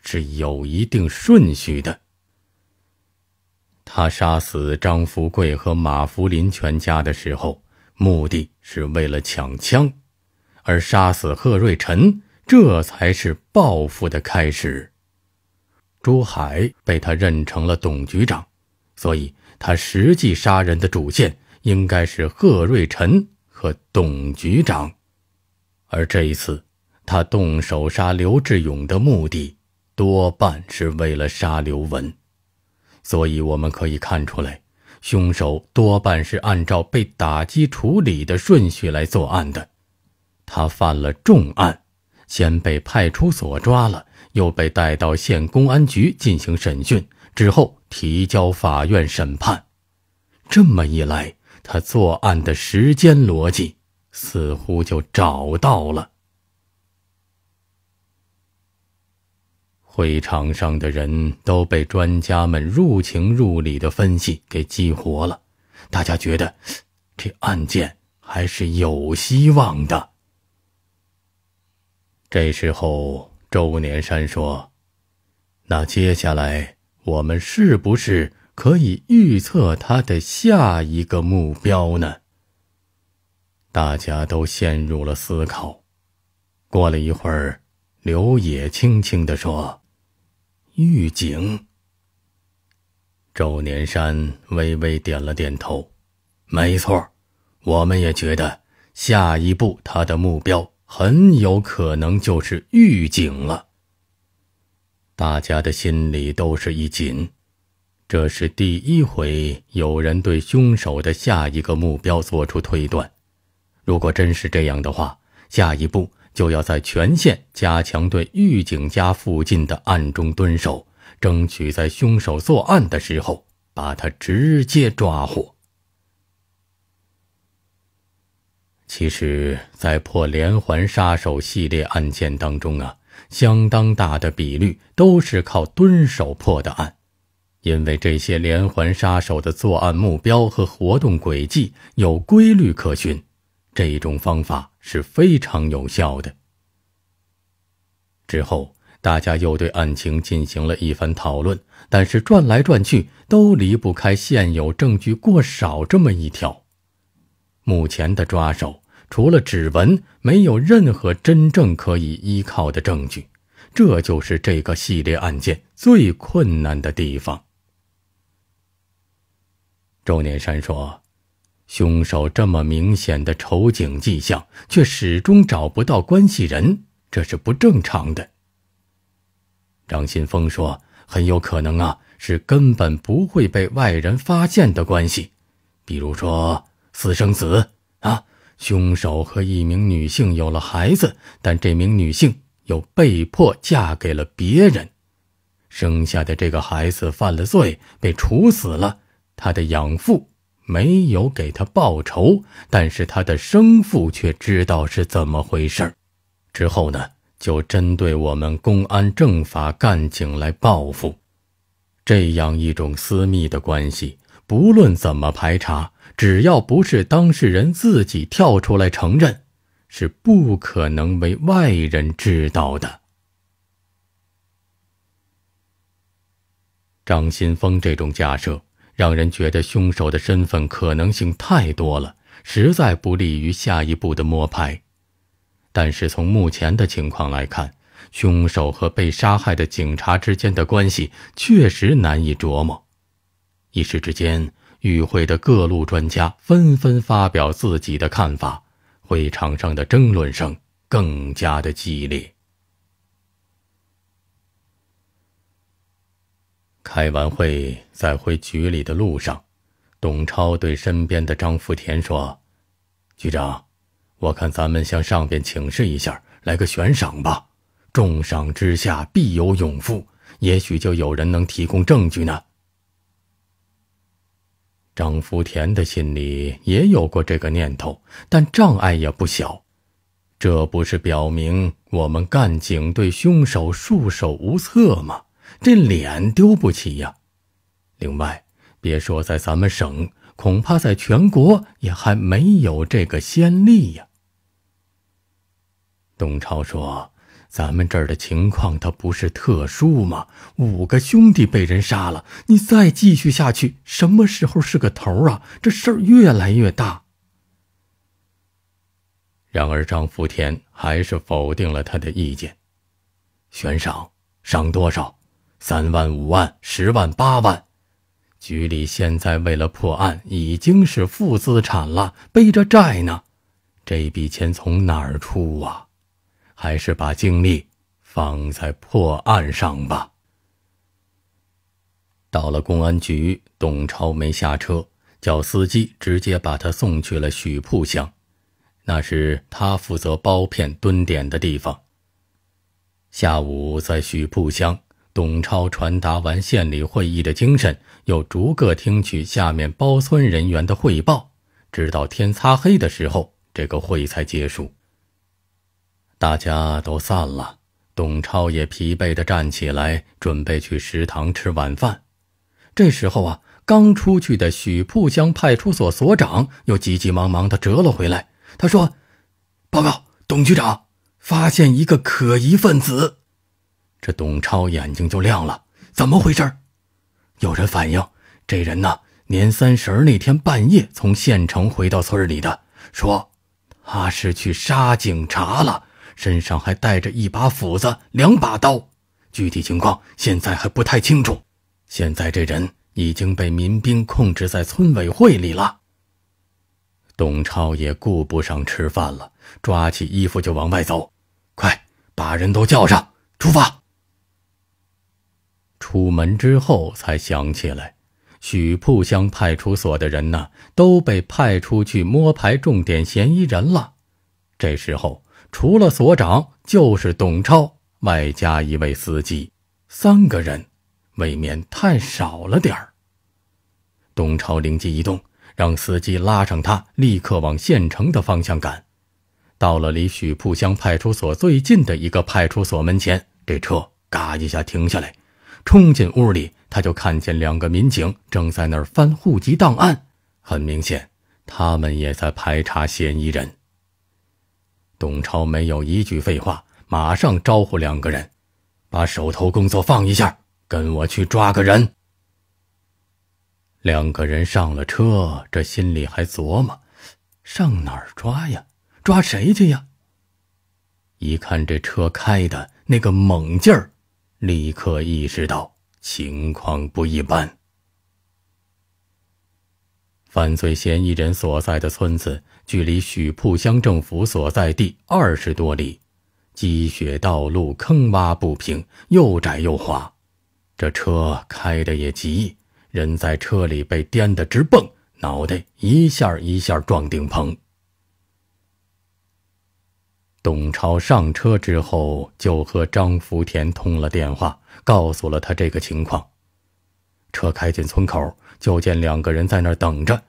是有一定顺序的。他杀死张福贵和马福林全家的时候，目的是为了抢枪；而杀死贺瑞晨，这才是报复的开始。朱海被他认成了董局长，所以他实际杀人的主线应该是贺瑞晨和董局长，而这一次。他动手杀刘志勇的目的多半是为了杀刘文，所以我们可以看出来，凶手多半是按照被打击处理的顺序来作案的。他犯了重案，先被派出所抓了，又被带到县公安局进行审讯，之后提交法院审判。这么一来，他作案的时间逻辑似乎就找到了。会场上的人都被专家们入情入理的分析给激活了，大家觉得这案件还是有希望的。这时候，周年山说：“那接下来我们是不是可以预测他的下一个目标呢？”大家都陷入了思考。过了一会儿，刘野轻轻的说。狱警，周年山微微点了点头。没错，我们也觉得下一步他的目标很有可能就是狱警了。大家的心里都是一紧。这是第一回有人对凶手的下一个目标做出推断。如果真是这样的话，下一步……就要在全县加强对狱警家附近的暗中蹲守，争取在凶手作案的时候把他直接抓获。其实，在破连环杀手系列案件当中啊，相当大的比率都是靠蹲守破的案，因为这些连环杀手的作案目标和活动轨迹有规律可循。这种方法是非常有效的。之后，大家又对案情进行了一番讨论，但是转来转去都离不开现有证据过少这么一条。目前的抓手除了指纹，没有任何真正可以依靠的证据，这就是这个系列案件最困难的地方。周年山说。凶手这么明显的仇警迹象，却始终找不到关系人，这是不正常的。张新峰说：“很有可能啊，是根本不会被外人发现的关系，比如说私生子啊。凶手和一名女性有了孩子，但这名女性又被迫嫁给了别人，生下的这个孩子犯了罪，被处死了，他的养父。”没有给他报仇，但是他的生父却知道是怎么回事之后呢，就针对我们公安政法干警来报复。这样一种私密的关系，不论怎么排查，只要不是当事人自己跳出来承认，是不可能为外人知道的。张新峰这种假设。让人觉得凶手的身份可能性太多了，实在不利于下一步的摸排。但是从目前的情况来看，凶手和被杀害的警察之间的关系确实难以琢磨。一时之间，与会的各路专家纷纷发表自己的看法，会场上的争论声更加的激烈。开完会，在回局里的路上，董超对身边的张福田说：“局长，我看咱们向上边请示一下，来个悬赏吧。重赏之下，必有勇夫，也许就有人能提供证据呢。”张福田的心里也有过这个念头，但障碍也不小。这不是表明我们干警对凶手束手无策吗？这脸丢不起呀！另外，别说在咱们省，恐怕在全国也还没有这个先例呀。董超说：“咱们这儿的情况，它不是特殊吗？五个兄弟被人杀了，你再继续下去，什么时候是个头啊？这事儿越来越大。”然而，张福田还是否定了他的意见：“悬赏，赏多少？”三万、五万、十万、八万，局里现在为了破案已经是负资产了，背着债呢。这笔钱从哪儿出啊？还是把精力放在破案上吧。到了公安局，董超没下车，叫司机直接把他送去了许铺乡，那是他负责包片蹲点的地方。下午在许铺乡。董超传达完县里会议的精神，又逐个听取下面包村人员的汇报，直到天擦黑的时候，这个会才结束。大家都散了，董超也疲惫地站起来，准备去食堂吃晚饭。这时候啊，刚出去的许铺乡派出所所长又急急忙忙地折了回来，他说：“报告，董局长，发现一个可疑分子。”这董超眼睛就亮了，怎么回事？有人反映，这人呢，年三十那天半夜从县城回到村里的，说他是去杀警察了，身上还带着一把斧子、两把刀，具体情况现在还不太清楚。现在这人已经被民兵控制在村委会里了。董超也顾不上吃饭了，抓起衣服就往外走，快把人都叫上，出发！出门之后才想起来，许铺乡派出所的人呢都被派出去摸排重点嫌疑人了。这时候除了所长，就是董超，外加一位司机，三个人，未免太少了点儿。董超灵机一动，让司机拉上他，立刻往县城的方向赶。到了离许铺乡派出所最近的一个派出所门前，这车嘎一下停下来。冲进屋里，他就看见两个民警正在那儿翻户籍档案。很明显，他们也在排查嫌疑人。董超没有一句废话，马上招呼两个人，把手头工作放一下，跟我去抓个人。两个人上了车，这心里还琢磨，上哪儿抓呀？抓谁去呀？一看这车开的那个猛劲儿。立刻意识到情况不一般。犯罪嫌疑人所在的村子距离许铺乡政府所在地二十多里，积雪道路坑洼不平，又窄又滑。这车开的也急，人在车里被颠得直蹦，脑袋一下一下撞顶棚。董超上车之后，就和张福田通了电话，告诉了他这个情况。车开进村口，就见两个人在那儿等着。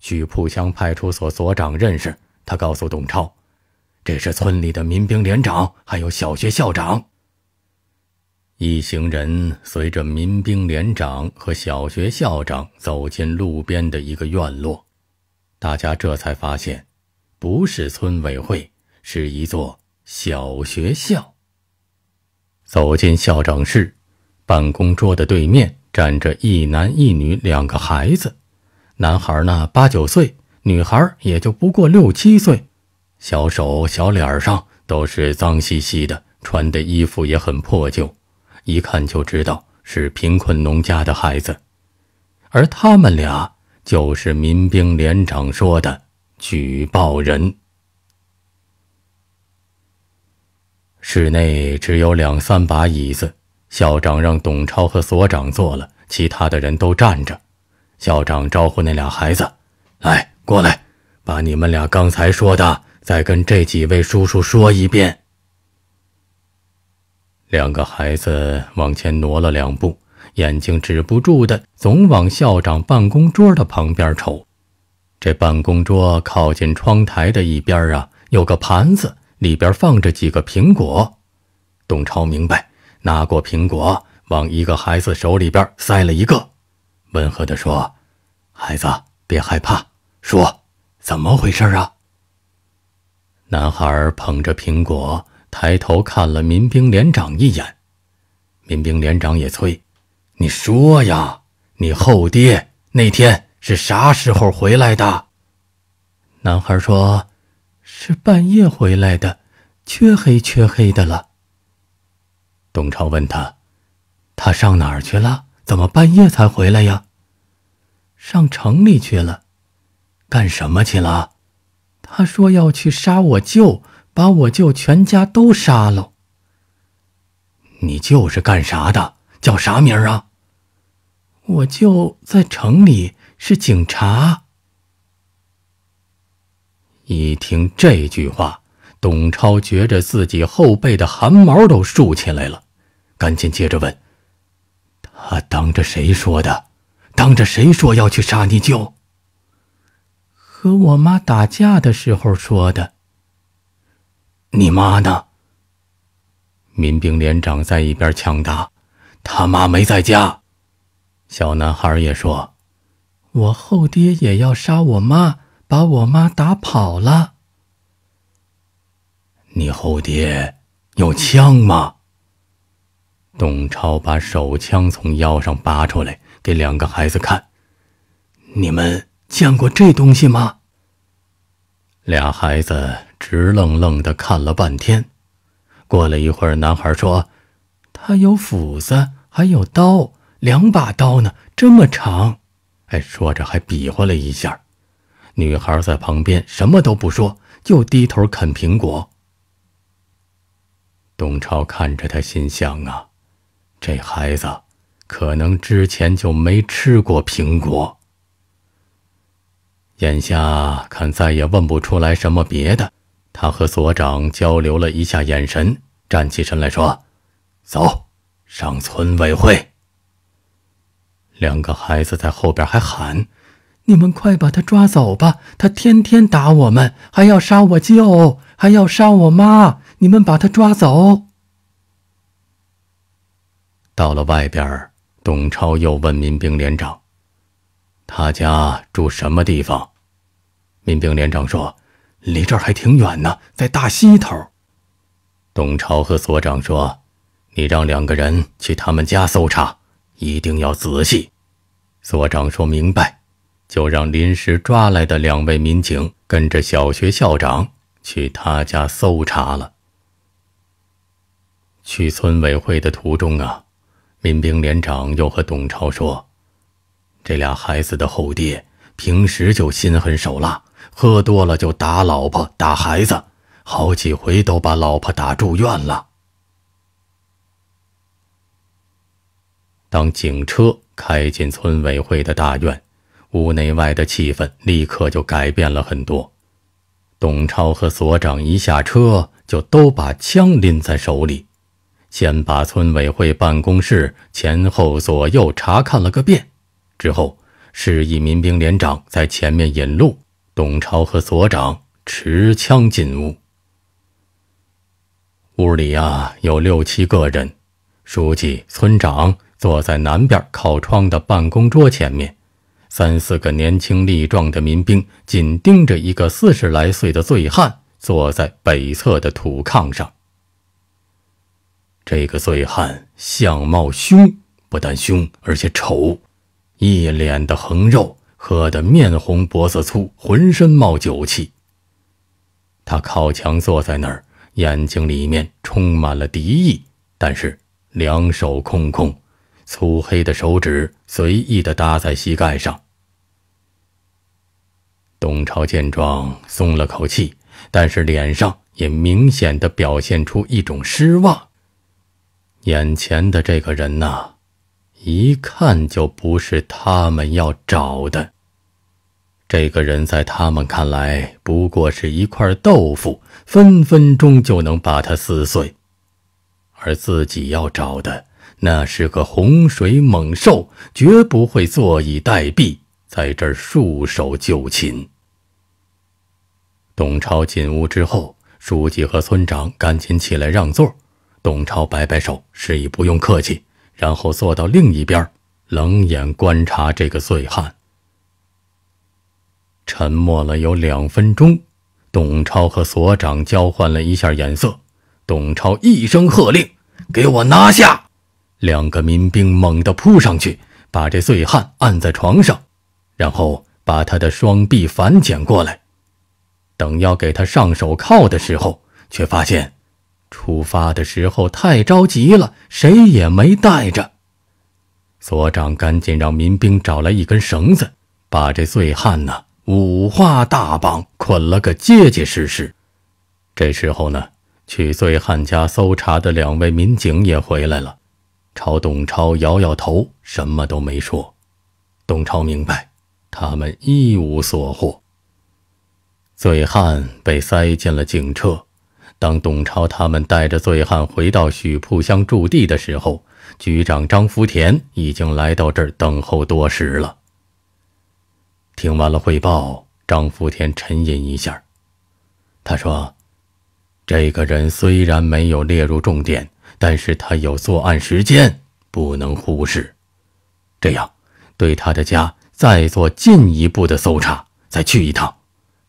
许铺乡派出所所长认识他，告诉董超，这是村里的民兵连长，还有小学校长。一行人随着民兵连长和小学校长走进路边的一个院落，大家这才发现，不是村委会。是一座小学校。走进校长室，办公桌的对面站着一男一女两个孩子。男孩呢八九岁，女孩也就不过六七岁。小手、小脸上都是脏兮兮的，穿的衣服也很破旧，一看就知道是贫困农家的孩子。而他们俩就是民兵连长说的举报人。室内只有两三把椅子，校长让董超和所长坐了，其他的人都站着。校长招呼那俩孩子，来过来，把你们俩刚才说的再跟这几位叔叔说一遍。两个孩子往前挪了两步，眼睛止不住的总往校长办公桌的旁边瞅。这办公桌靠近窗台的一边啊，有个盘子。里边放着几个苹果，董超明白，拿过苹果往一个孩子手里边塞了一个，温和地说：“孩子，别害怕，说怎么回事啊？”男孩捧着苹果，抬头看了民兵连长一眼，民兵连长也催：“你说呀，你后爹那天是啥时候回来的？”男孩说。是半夜回来的，缺黑缺黑的了。董超问他：“他上哪儿去了？怎么半夜才回来呀？”“上城里去了，干什么去了？”“他说要去杀我舅，把我舅全家都杀了。”“你舅是干啥的？叫啥名儿啊？”“我舅在城里是警察。”一听这句话，董超觉着自己后背的汗毛都竖起来了，赶紧接着问：“他当着谁说的？当着谁说要去杀你舅？”“和我妈打架的时候说的。”“你妈呢？”民兵连长在一边抢答：“他妈没在家。”小男孩也说：“我后爹也要杀我妈。”把我妈打跑了！你后爹有枪吗？董超把手枪从腰上拔出来，给两个孩子看。你们见过这东西吗？俩孩子直愣愣的看了半天。过了一会儿，男孩说：“他有斧子，还有刀，两把刀呢，这么长。”哎，说着还比划了一下。女孩在旁边什么都不说，就低头啃苹果。董超看着他，心想啊，这孩子可能之前就没吃过苹果。眼下看再也问不出来什么别的，他和所长交流了一下眼神，站起身来说：“走，上村委会。”两个孩子在后边还喊。你们快把他抓走吧！他天天打我们，还要杀我舅，还要杀我妈！你们把他抓走。到了外边，董超又问民兵连长：“他家住什么地方？”民兵连长说：“离这儿还挺远呢，在大西头。”董超和所长说：“你让两个人去他们家搜查，一定要仔细。”所长说明白。就让临时抓来的两位民警跟着小学校长去他家搜查了。去村委会的途中啊，民兵连长又和董超说：“这俩孩子的后爹平时就心狠手辣，喝多了就打老婆打孩子，好几回都把老婆打住院了。”当警车开进村委会的大院。屋内外的气氛立刻就改变了很多。董超和所长一下车就都把枪拎在手里，先把村委会办公室前后左右查看了个遍，之后示意民兵连长在前面引路。董超和所长持枪进屋。屋里啊有六七个人，书记、村长坐在南边靠窗的办公桌前面。三四个年轻力壮的民兵紧盯着一个四十来岁的醉汉，坐在北侧的土炕上。这个醉汉相貌凶，不但凶，而且丑，一脸的横肉，喝得面红脖子粗，浑身冒酒气。他靠墙坐在那儿，眼睛里面充满了敌意，但是两手空空，粗黑的手指随意地搭在膝盖上。董超见状松了口气，但是脸上也明显的表现出一种失望。眼前的这个人呐，一看就不是他们要找的。这个人在他们看来不过是一块豆腐，分分钟就能把他撕碎。而自己要找的那是个洪水猛兽，绝不会坐以待毙，在这儿束手就擒。董超进屋之后，书记和村长赶紧起来让座。董超摆摆手，示意不用客气，然后坐到另一边，冷眼观察这个醉汉。沉默了有两分钟，董超和所长交换了一下眼色。董超一声喝令：“给我拿下！”两个民兵猛地扑上去，把这醉汉按在床上，然后把他的双臂反剪过来。等要给他上手铐的时候，却发现出发的时候太着急了，谁也没带着。所长赶紧让民兵找来一根绳子，把这醉汉呢五花大绑，捆了个结结实实。这时候呢，去醉汉家搜查的两位民警也回来了，朝董超摇摇头，什么都没说。董超明白，他们一无所获。醉汉被塞进了警车。当董超他们带着醉汉回到许铺乡驻地的时候，局长张福田已经来到这儿等候多时了。听完了汇报，张福田沉吟一下，他说：“这个人虽然没有列入重点，但是他有作案时间，不能忽视。这样，对他的家再做进一步的搜查，再去一趟。”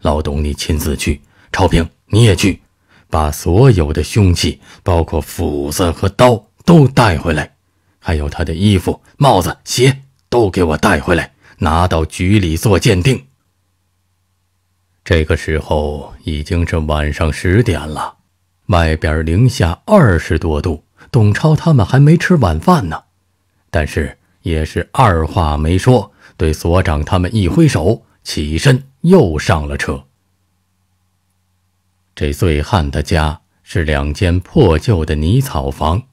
老董，你亲自去；超平，你也去，把所有的凶器，包括斧子和刀，都带回来。还有他的衣服、帽子、鞋，都给我带回来，拿到局里做鉴定。这个时候已经是晚上十点了，外边零下二十多度，董超他们还没吃晚饭呢。但是也是二话没说，对所长他们一挥手。起身又上了车。这醉汉的家是两间破旧的泥草房，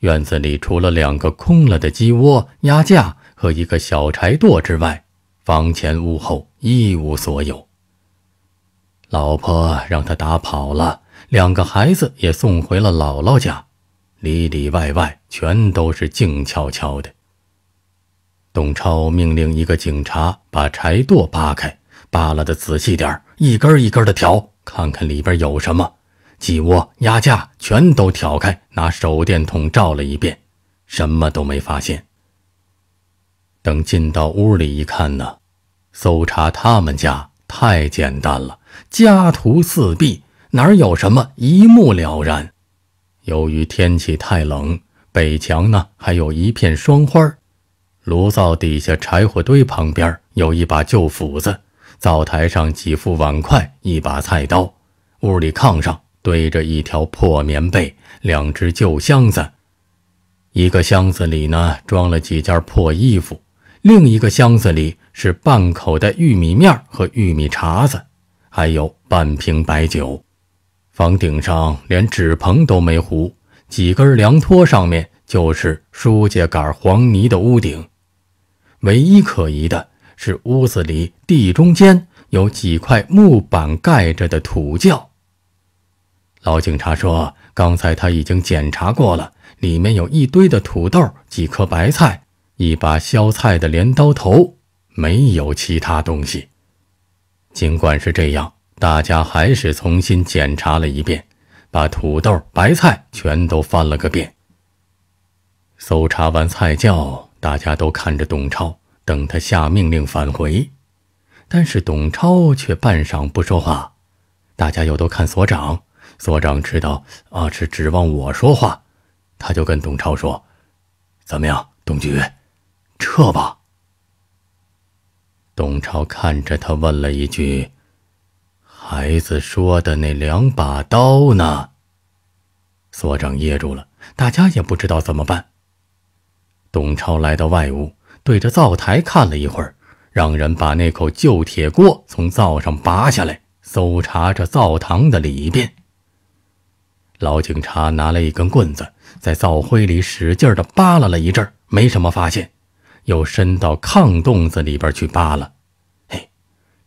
院子里除了两个空了的鸡窝、鸭架和一个小柴垛之外，房前屋后一无所有。老婆让他打跑了，两个孩子也送回了姥姥家，里里外外全都是静悄悄的。董超命令一个警察把柴垛扒开，扒拉的仔细点一根一根的挑，看看里边有什么。鸡窝、鸭架全都挑开，拿手电筒照了一遍，什么都没发现。等进到屋里一看呢，搜查他们家太简单了，家徒四壁，哪有什么，一目了然。由于天气太冷，北墙呢还有一片霜花炉灶底下柴火堆旁边有一把旧斧子，灶台上几副碗筷、一把菜刀。屋里炕上堆着一条破棉被，两只旧箱子，一个箱子里呢装了几件破衣服，另一个箱子里是半口袋玉米面和玉米碴子，还有半瓶白酒。房顶上连纸棚都没糊，几根凉拖上面就是疏秸秆黄泥的屋顶。唯一可疑的是屋子里地中间有几块木板盖着的土窖。老警察说，刚才他已经检查过了，里面有一堆的土豆、几颗白菜、一把削菜的镰刀头，没有其他东西。尽管是这样，大家还是重新检查了一遍，把土豆、白菜全都翻了个遍。搜查完菜窖。大家都看着董超，等他下命令返回，但是董超却半晌不说话。大家又都看所长，所长知道啊是指望我说话，他就跟董超说：“怎么样，董局，撤吧。”董超看着他问了一句：“孩子说的那两把刀呢？”所长噎住了，大家也不知道怎么办。董超来到外屋，对着灶台看了一会儿，让人把那口旧铁锅从灶上拔下来，搜查着灶堂的里边。老警察拿了一根棍子，在灶灰里使劲地扒拉了一阵，没什么发现，又伸到炕洞子里边去扒拉。嘿，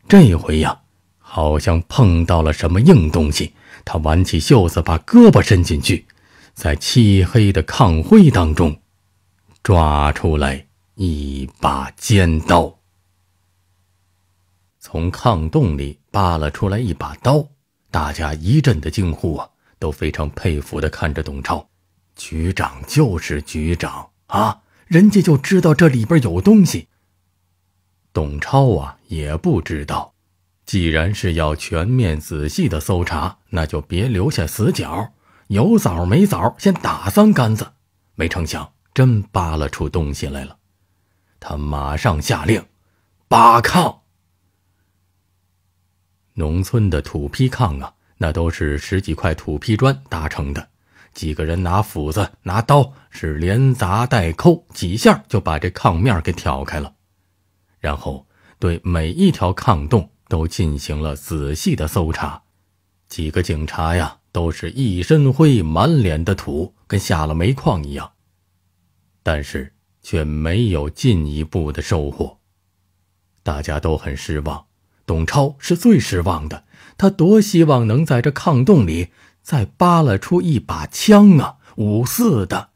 这回呀，好像碰到了什么硬东西。他挽起袖子，把胳膊伸进去，在漆黑的炕灰当中。抓出来一把尖刀，从炕洞里扒拉出来一把刀，大家一阵的惊呼啊，都非常佩服的看着董超，局长就是局长啊，人家就知道这里边有东西。董超啊也不知道，既然是要全面仔细的搜查，那就别留下死角，有枣没枣先打三竿子，没成想。真扒拉出东西来了，他马上下令，扒炕。农村的土坯炕啊，那都是十几块土坯砖搭成的。几个人拿斧子、拿刀，是连砸带抠，几下就把这炕面给挑开了。然后对每一条炕洞都进行了仔细的搜查。几个警察呀，都是一身灰，满脸的土，跟下了煤矿一样。但是却没有进一步的收获，大家都很失望。董超是最失望的，他多希望能在这炕洞里再扒拉出一把枪啊，五四的。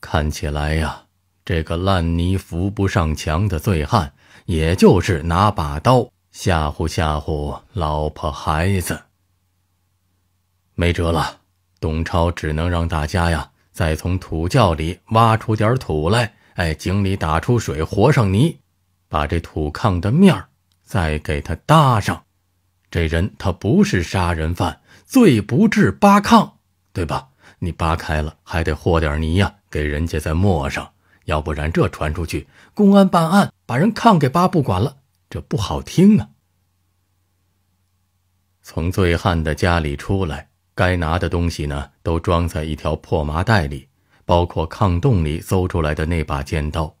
看起来呀，这个烂泥扶不上墙的醉汉，也就是拿把刀吓唬吓唬老婆孩子。没辙了，董超只能让大家呀。再从土窖里挖出点土来，哎，井里打出水和上泥，把这土炕的面再给他搭上。这人他不是杀人犯，罪不至扒炕，对吧？你扒开了还得和点泥呀，给人家再抹上，要不然这传出去，公安办案把人炕给扒不管了，这不好听啊。从醉汉的家里出来。该拿的东西呢，都装在一条破麻袋里，包括炕洞里搜出来的那把尖刀。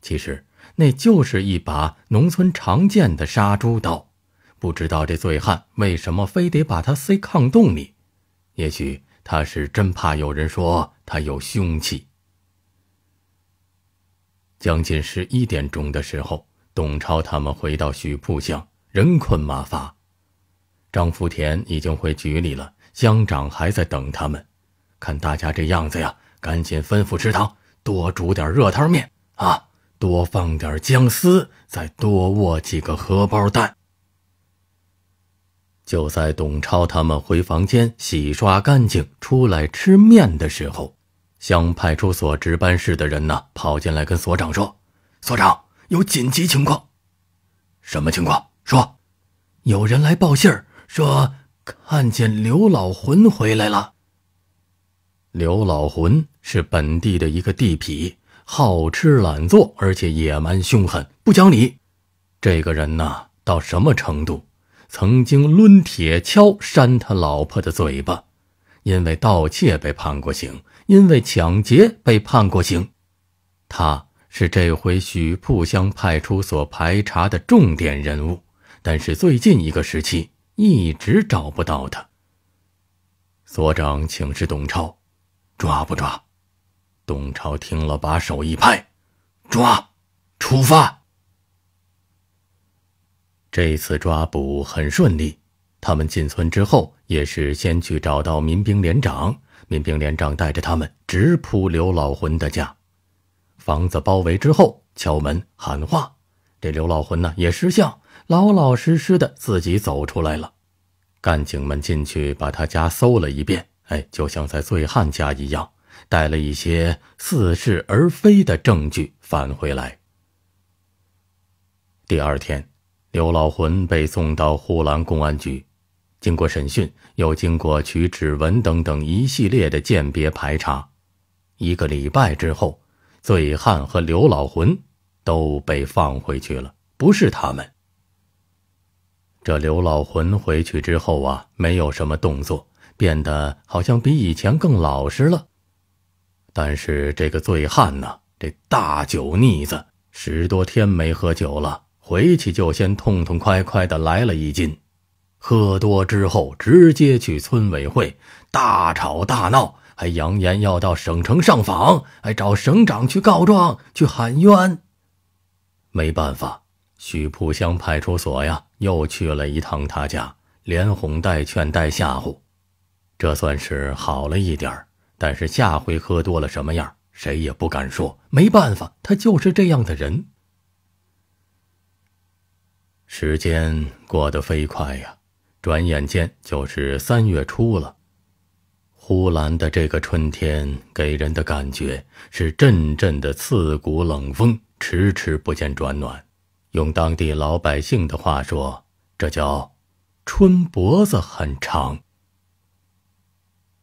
其实那就是一把农村常见的杀猪刀，不知道这醉汉为什么非得把它塞炕洞里。也许他是真怕有人说他有凶器。将近十一点钟的时候，董超他们回到许铺乡，人困马乏。张福田已经回局里了。乡长还在等他们，看大家这样子呀，赶紧吩咐池塘多煮点热汤面啊，多放点姜丝，再多卧几个荷包蛋。就在董超他们回房间洗刷干净出来吃面的时候，乡派出所值班室的人呢跑进来跟所长说：“所长，有紧急情况。”“什么情况？”“说，有人来报信儿说。”看见刘老魂回来了。刘老魂是本地的一个地痞，好吃懒做，而且野蛮凶狠，不讲理。这个人呐，到什么程度？曾经抡铁锹扇他老婆的嘴巴，因为盗窃被判过刑，因为抢劫被判过刑。他是这回许铺乡派出所排查的重点人物，但是最近一个时期。一直找不到他。所长请示董超：“抓不抓？”董超听了，把手一拍：“抓！出发！”这次抓捕很顺利。他们进村之后，也是先去找到民兵连长，民兵连长带着他们直扑刘老魂的家。房子包围之后，敲门喊话，这刘老魂呢也识相。老老实实的自己走出来了，干警们进去把他家搜了一遍，哎，就像在醉汉家一样，带了一些似是而非的证据返回来。第二天，刘老魂被送到呼兰公安局，经过审讯，又经过取指纹等等一系列的鉴别排查，一个礼拜之后，醉汉和刘老魂都被放回去了，不是他们。这刘老魂回去之后啊，没有什么动作，变得好像比以前更老实了。但是这个醉汉呢，这大酒腻子十多天没喝酒了，回去就先痛痛快快的来了一斤，喝多之后直接去村委会大吵大闹，还扬言要到省城上访，还找省长去告状去喊冤。没办法，徐浦乡派出所呀。又去了一趟他家，连哄带劝带吓唬，这算是好了一点儿。但是下回喝多了什么样，谁也不敢说。没办法，他就是这样的人。时间过得飞快呀，转眼间就是三月初了。呼兰的这个春天给人的感觉是阵阵的刺骨冷风，迟迟不见转暖。用当地老百姓的话说，这叫“春脖子很长”。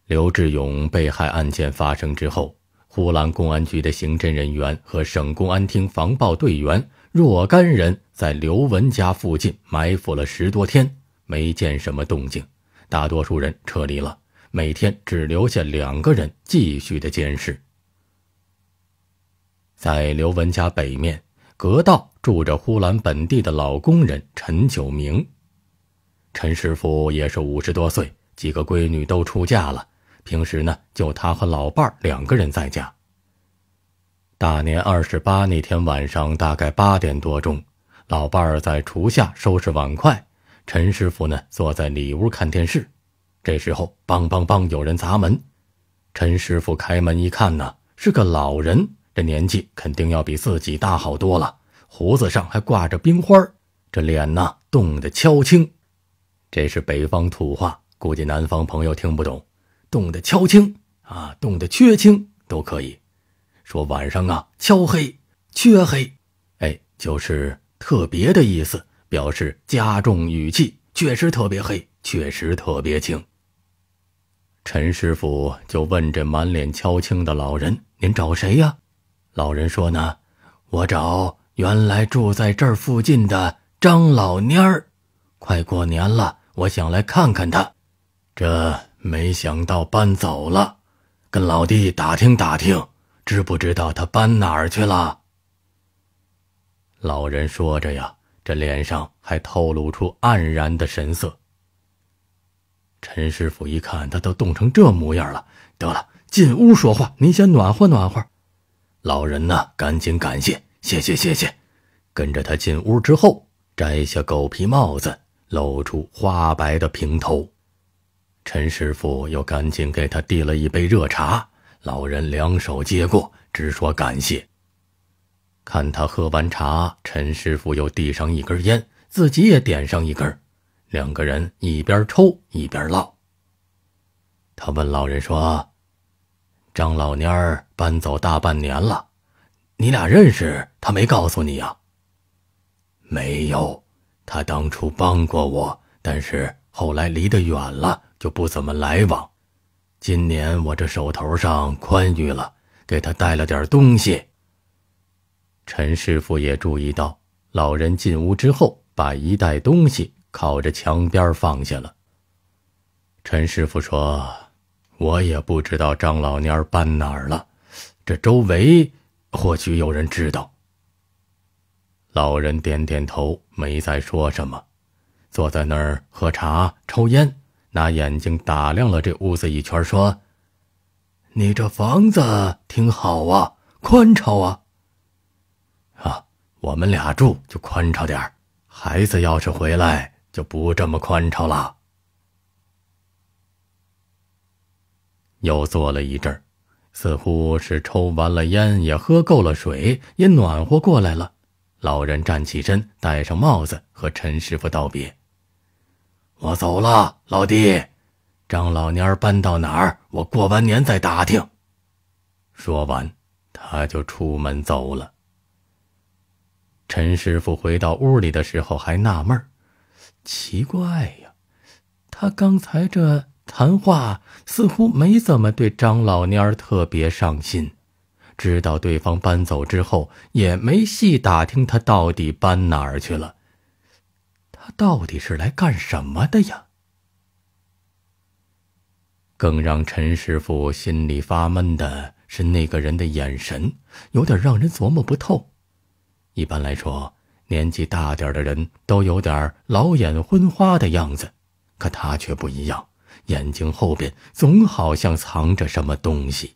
刘志勇被害案件发生之后，呼兰公安局的刑侦人员和省公安厅防暴队员若干人在刘文家附近埋伏了十多天，没见什么动静，大多数人撤离了，每天只留下两个人继续的监视，在刘文家北面。隔道住着呼兰本地的老工人陈九明，陈师傅也是五十多岁，几个闺女都出嫁了，平时呢就他和老伴儿两个人在家。大年二十八那天晚上，大概八点多钟，老伴儿在厨下收拾碗筷，陈师傅呢坐在里屋看电视，这时候梆梆梆有人砸门，陈师傅开门一看呢是个老人。这年纪肯定要比自己大好多了，胡子上还挂着冰花这脸呐冻得敲青，这是北方土话，估计南方朋友听不懂。冻得敲青啊，冻得缺青都可以。说晚上啊敲黑缺黑，哎，就是特别的意思，表示加重语气，确实特别黑，确实特别青。陈师傅就问这满脸敲青的老人：“您找谁呀？”老人说：“呢，我找原来住在这儿附近的张老蔫儿，快过年了，我想来看看他。这没想到搬走了，跟老弟打听打听，知不知道他搬哪儿去了？”老人说着呀，这脸上还透露出黯然的神色。陈师傅一看他都冻成这模样了，得了，进屋说话，您先暖和暖和。”老人呢，赶紧感谢，谢谢，谢谢。跟着他进屋之后，摘下狗皮帽子，露出花白的平头。陈师傅又赶紧给他递了一杯热茶，老人两手接过，直说感谢。看他喝完茶，陈师傅又递上一根烟，自己也点上一根，两个人一边抽一边唠。他问老人说。张老蔫儿搬走大半年了，你俩认识？他没告诉你啊？没有，他当初帮过我，但是后来离得远了，就不怎么来往。今年我这手头上宽裕了，给他带了点东西。陈师傅也注意到，老人进屋之后，把一袋东西靠着墙边放下了。陈师傅说。我也不知道张老蔫儿搬哪儿了，这周围或许有人知道。老人点点头，没再说什么，坐在那儿喝茶、抽烟，拿眼睛打量了这屋子一圈，说：“你这房子挺好啊，宽敞啊。”啊，我们俩住就宽敞点儿，孩子要是回来就不这么宽敞了。又坐了一阵儿，似乎是抽完了烟，也喝够了水，也暖和过来了。老人站起身，戴上帽子，和陈师傅道别：“我走了，老弟，张老蔫搬到哪儿？我过完年再打听。”说完，他就出门走了。陈师傅回到屋里的时候还纳闷儿：“奇怪呀，他刚才这谈话……”似乎没怎么对张老蔫儿特别上心，知道对方搬走之后，也没细打听他到底搬哪儿去了。他到底是来干什么的呀？更让陈师傅心里发闷的是，那个人的眼神有点让人琢磨不透。一般来说，年纪大点的人都有点老眼昏花的样子，可他却不一样。眼睛后边总好像藏着什么东西。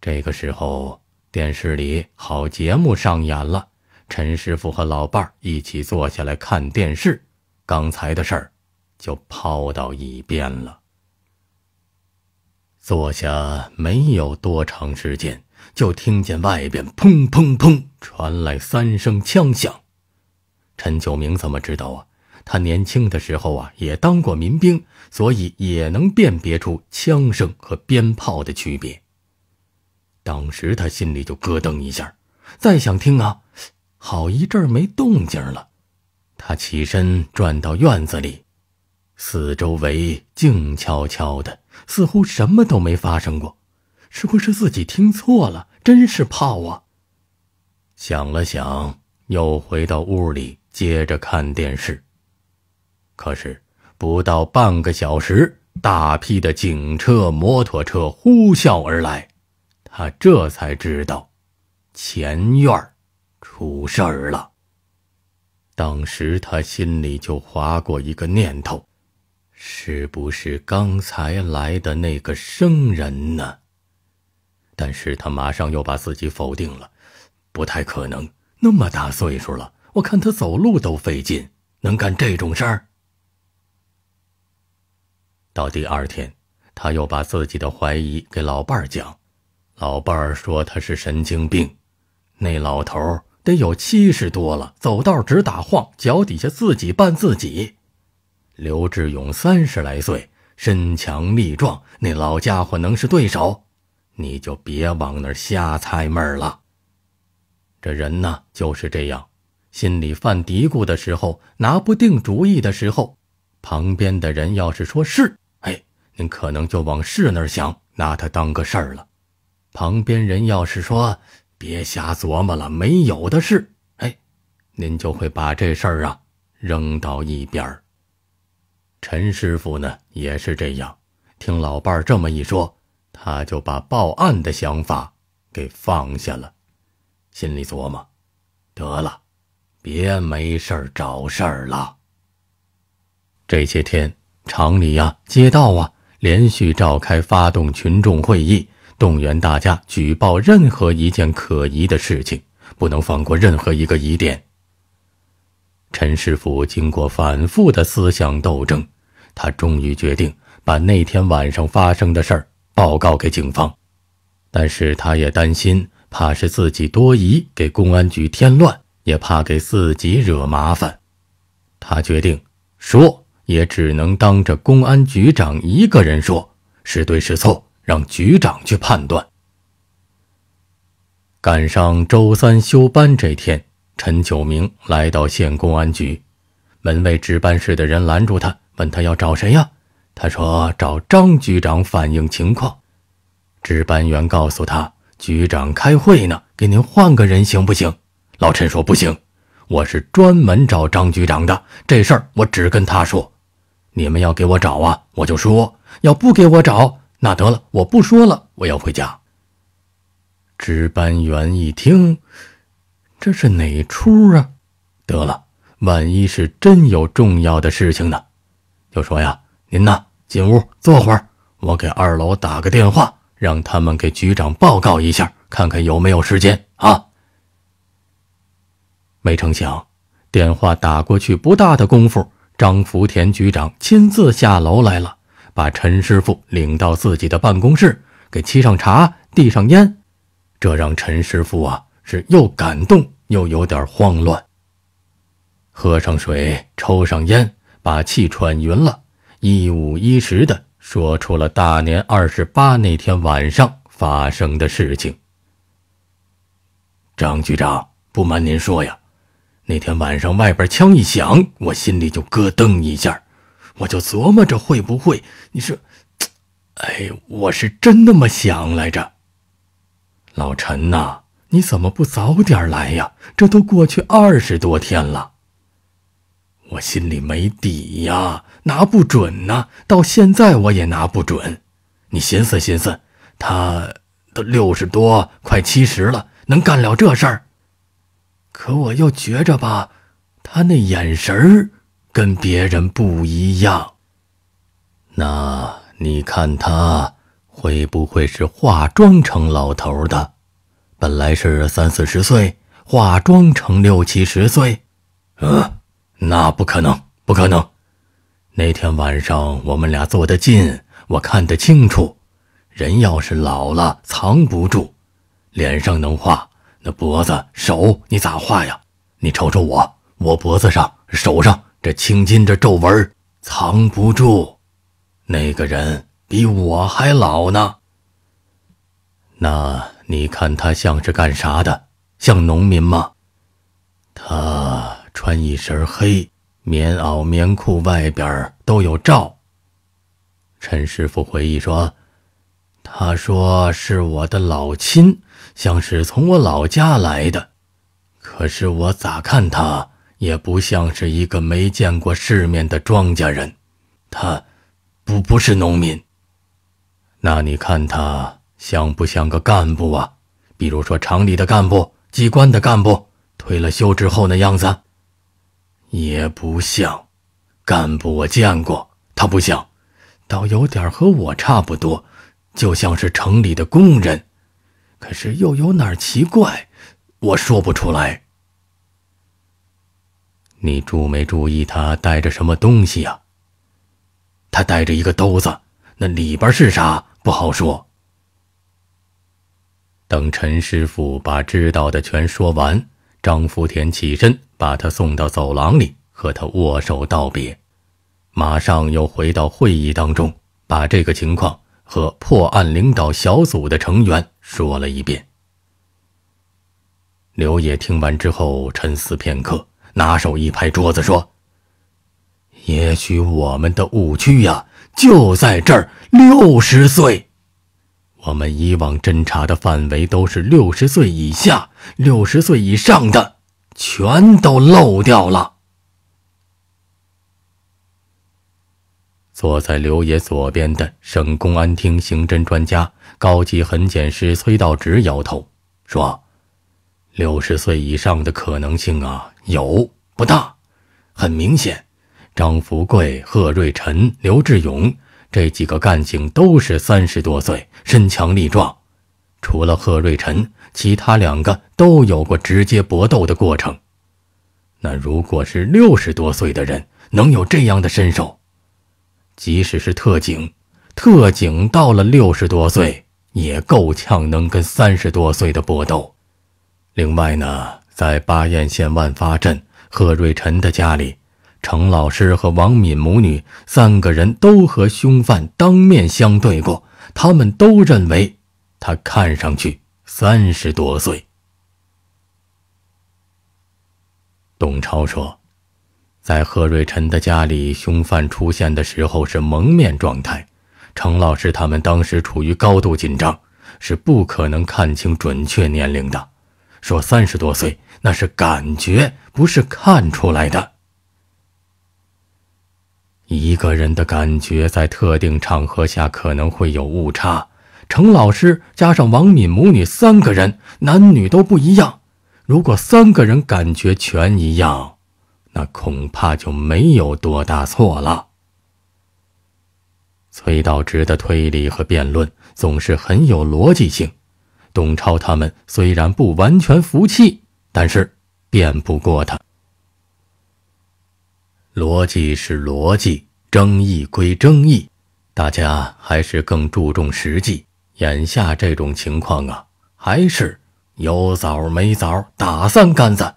这个时候，电视里好节目上演了，陈师傅和老伴儿一起坐下来看电视，刚才的事儿就抛到一边了。坐下没有多长时间，就听见外边砰砰砰传来三声枪响。陈九明怎么知道啊？他年轻的时候啊，也当过民兵，所以也能辨别出枪声和鞭炮的区别。当时他心里就咯噔一下，再想听啊，好一阵没动静了。他起身转到院子里，四周围静悄悄的，似乎什么都没发生过。是不是自己听错了？真是炮啊！想了想，又回到屋里，接着看电视。可是，不到半个小时，大批的警车、摩托车呼啸而来，他这才知道，前院出事儿了。当时他心里就划过一个念头：是不是刚才来的那个生人呢？但是他马上又把自己否定了，不太可能，那么大岁数了，我看他走路都费劲，能干这种事儿？到第二天，他又把自己的怀疑给老伴儿讲，老伴儿说他是神经病。那老头儿得有七十多了，走道儿直打晃，脚底下自己绊自己。刘志勇三十来岁，身强力壮，那老家伙能是对手？你就别往那儿瞎猜闷儿了。这人呢就是这样，心里犯嘀咕的时候，拿不定主意的时候，旁边的人要是说是。您可能就往事那儿想，拿他当个事儿了。旁边人要是说别瞎琢磨了，没有的事。哎，您就会把这事儿啊扔到一边儿。陈师傅呢也是这样，听老伴儿这么一说，他就把报案的想法给放下了，心里琢磨：得了，别没事儿找事儿了。这些天厂里呀，街道啊。连续召开发动群众会议，动员大家举报任何一件可疑的事情，不能放过任何一个疑点。陈师傅经过反复的思想斗争，他终于决定把那天晚上发生的事儿报告给警方，但是他也担心，怕是自己多疑给公安局添乱，也怕给自己惹麻烦，他决定说。也只能当着公安局长一个人说是对是错，让局长去判断。赶上周三休班这天，陈九明来到县公安局门卫值班室的人拦住他，问他要找谁呀？他说找张局长反映情况。值班员告诉他，局长开会呢，给您换个人行不行？老陈说不行，我是专门找张局长的，这事儿我只跟他说。你们要给我找啊，我就说要不给我找，那得了，我不说了，我要回家。值班员一听，这是哪出啊？得了，万一是真有重要的事情呢，就说呀，您呐，进屋坐会儿，我给二楼打个电话，让他们给局长报告一下，看看有没有时间啊。没成想，电话打过去不大的功夫。张福田局长亲自下楼来了，把陈师傅领到自己的办公室，给沏上茶，递上烟，这让陈师傅啊是又感动又有点慌乱。喝上水，抽上烟，把气喘匀了，一五一十的说出了大年二十八那天晚上发生的事情。张局长，不瞒您说呀。那天晚上外边枪一响，我心里就咯噔一下，我就琢磨着会不会你是，哎，我是真那么想来着。老陈呐，你怎么不早点来呀？这都过去二十多天了，我心里没底呀，拿不准呐，到现在我也拿不准。你寻思寻思，他都六十多，快七十了，能干了这事儿？可我又觉着吧，他那眼神儿跟别人不一样。那你看他会不会是化妆成老头的？本来是三四十岁，化妆成六七十岁？嗯，那不可能，不可能。那天晚上我们俩坐得近，我看得清楚。人要是老了，藏不住，脸上能化。那脖子、手你咋画呀？你瞅瞅我，我脖子上、手上这青筋、这皱纹藏不住。那个人比我还老呢。那你看他像是干啥的？像农民吗？他穿一身黑棉袄、棉裤，外边都有罩。陈师傅回忆说：“他说是我的老亲。”像是从我老家来的，可是我咋看他也不像是一个没见过世面的庄稼人，他不不是农民。那你看他像不像个干部啊？比如说厂里的干部、机关的干部，退了休之后那样子，也不像。干部我见过，他不像，倒有点和我差不多，就像是城里的工人。可是又有哪奇怪，我说不出来。你注没注意他带着什么东西呀？他带着一个兜子，那里边是啥不好说。等陈师傅把知道的全说完，张福田起身把他送到走廊里，和他握手道别，马上又回到会议当中，把这个情况和破案领导小组的成员。说了一遍。刘野听完之后，沉思片刻，拿手一拍桌子说：“也许我们的误区呀，就在这儿。六十岁，我们以往侦查的范围都是六十岁以下，六十岁以上的全都漏掉了。”坐在刘爷左边的省公安厅刑侦专家、高级痕检师崔道直摇头说：“六十岁以上的可能性啊，有不大。很明显，张福贵、贺瑞辰、刘志勇这几个干警都是三十多岁，身强力壮。除了贺瑞辰，其他两个都有过直接搏斗的过程。那如果是六十多岁的人，能有这样的身手？”即使是特警，特警到了六十多岁也够呛能跟三十多岁的搏斗。另外呢，在巴彦县万发镇贺瑞辰的家里，程老师和王敏母女三个人都和凶犯当面相对过，他们都认为他看上去三十多岁。董超说。在贺瑞辰的家里，凶犯出现的时候是蒙面状态。程老师他们当时处于高度紧张，是不可能看清准确年龄的。说三十多岁，那是感觉，不是看出来的。一个人的感觉在特定场合下可能会有误差。程老师加上王敏母女三个人，男女都不一样。如果三个人感觉全一样。那恐怕就没有多大错了。崔道直的推理和辩论总是很有逻辑性，董超他们虽然不完全服气，但是辩不过他。逻辑是逻辑，争议归争议，大家还是更注重实际。眼下这种情况啊，还是有枣没枣打三竿子，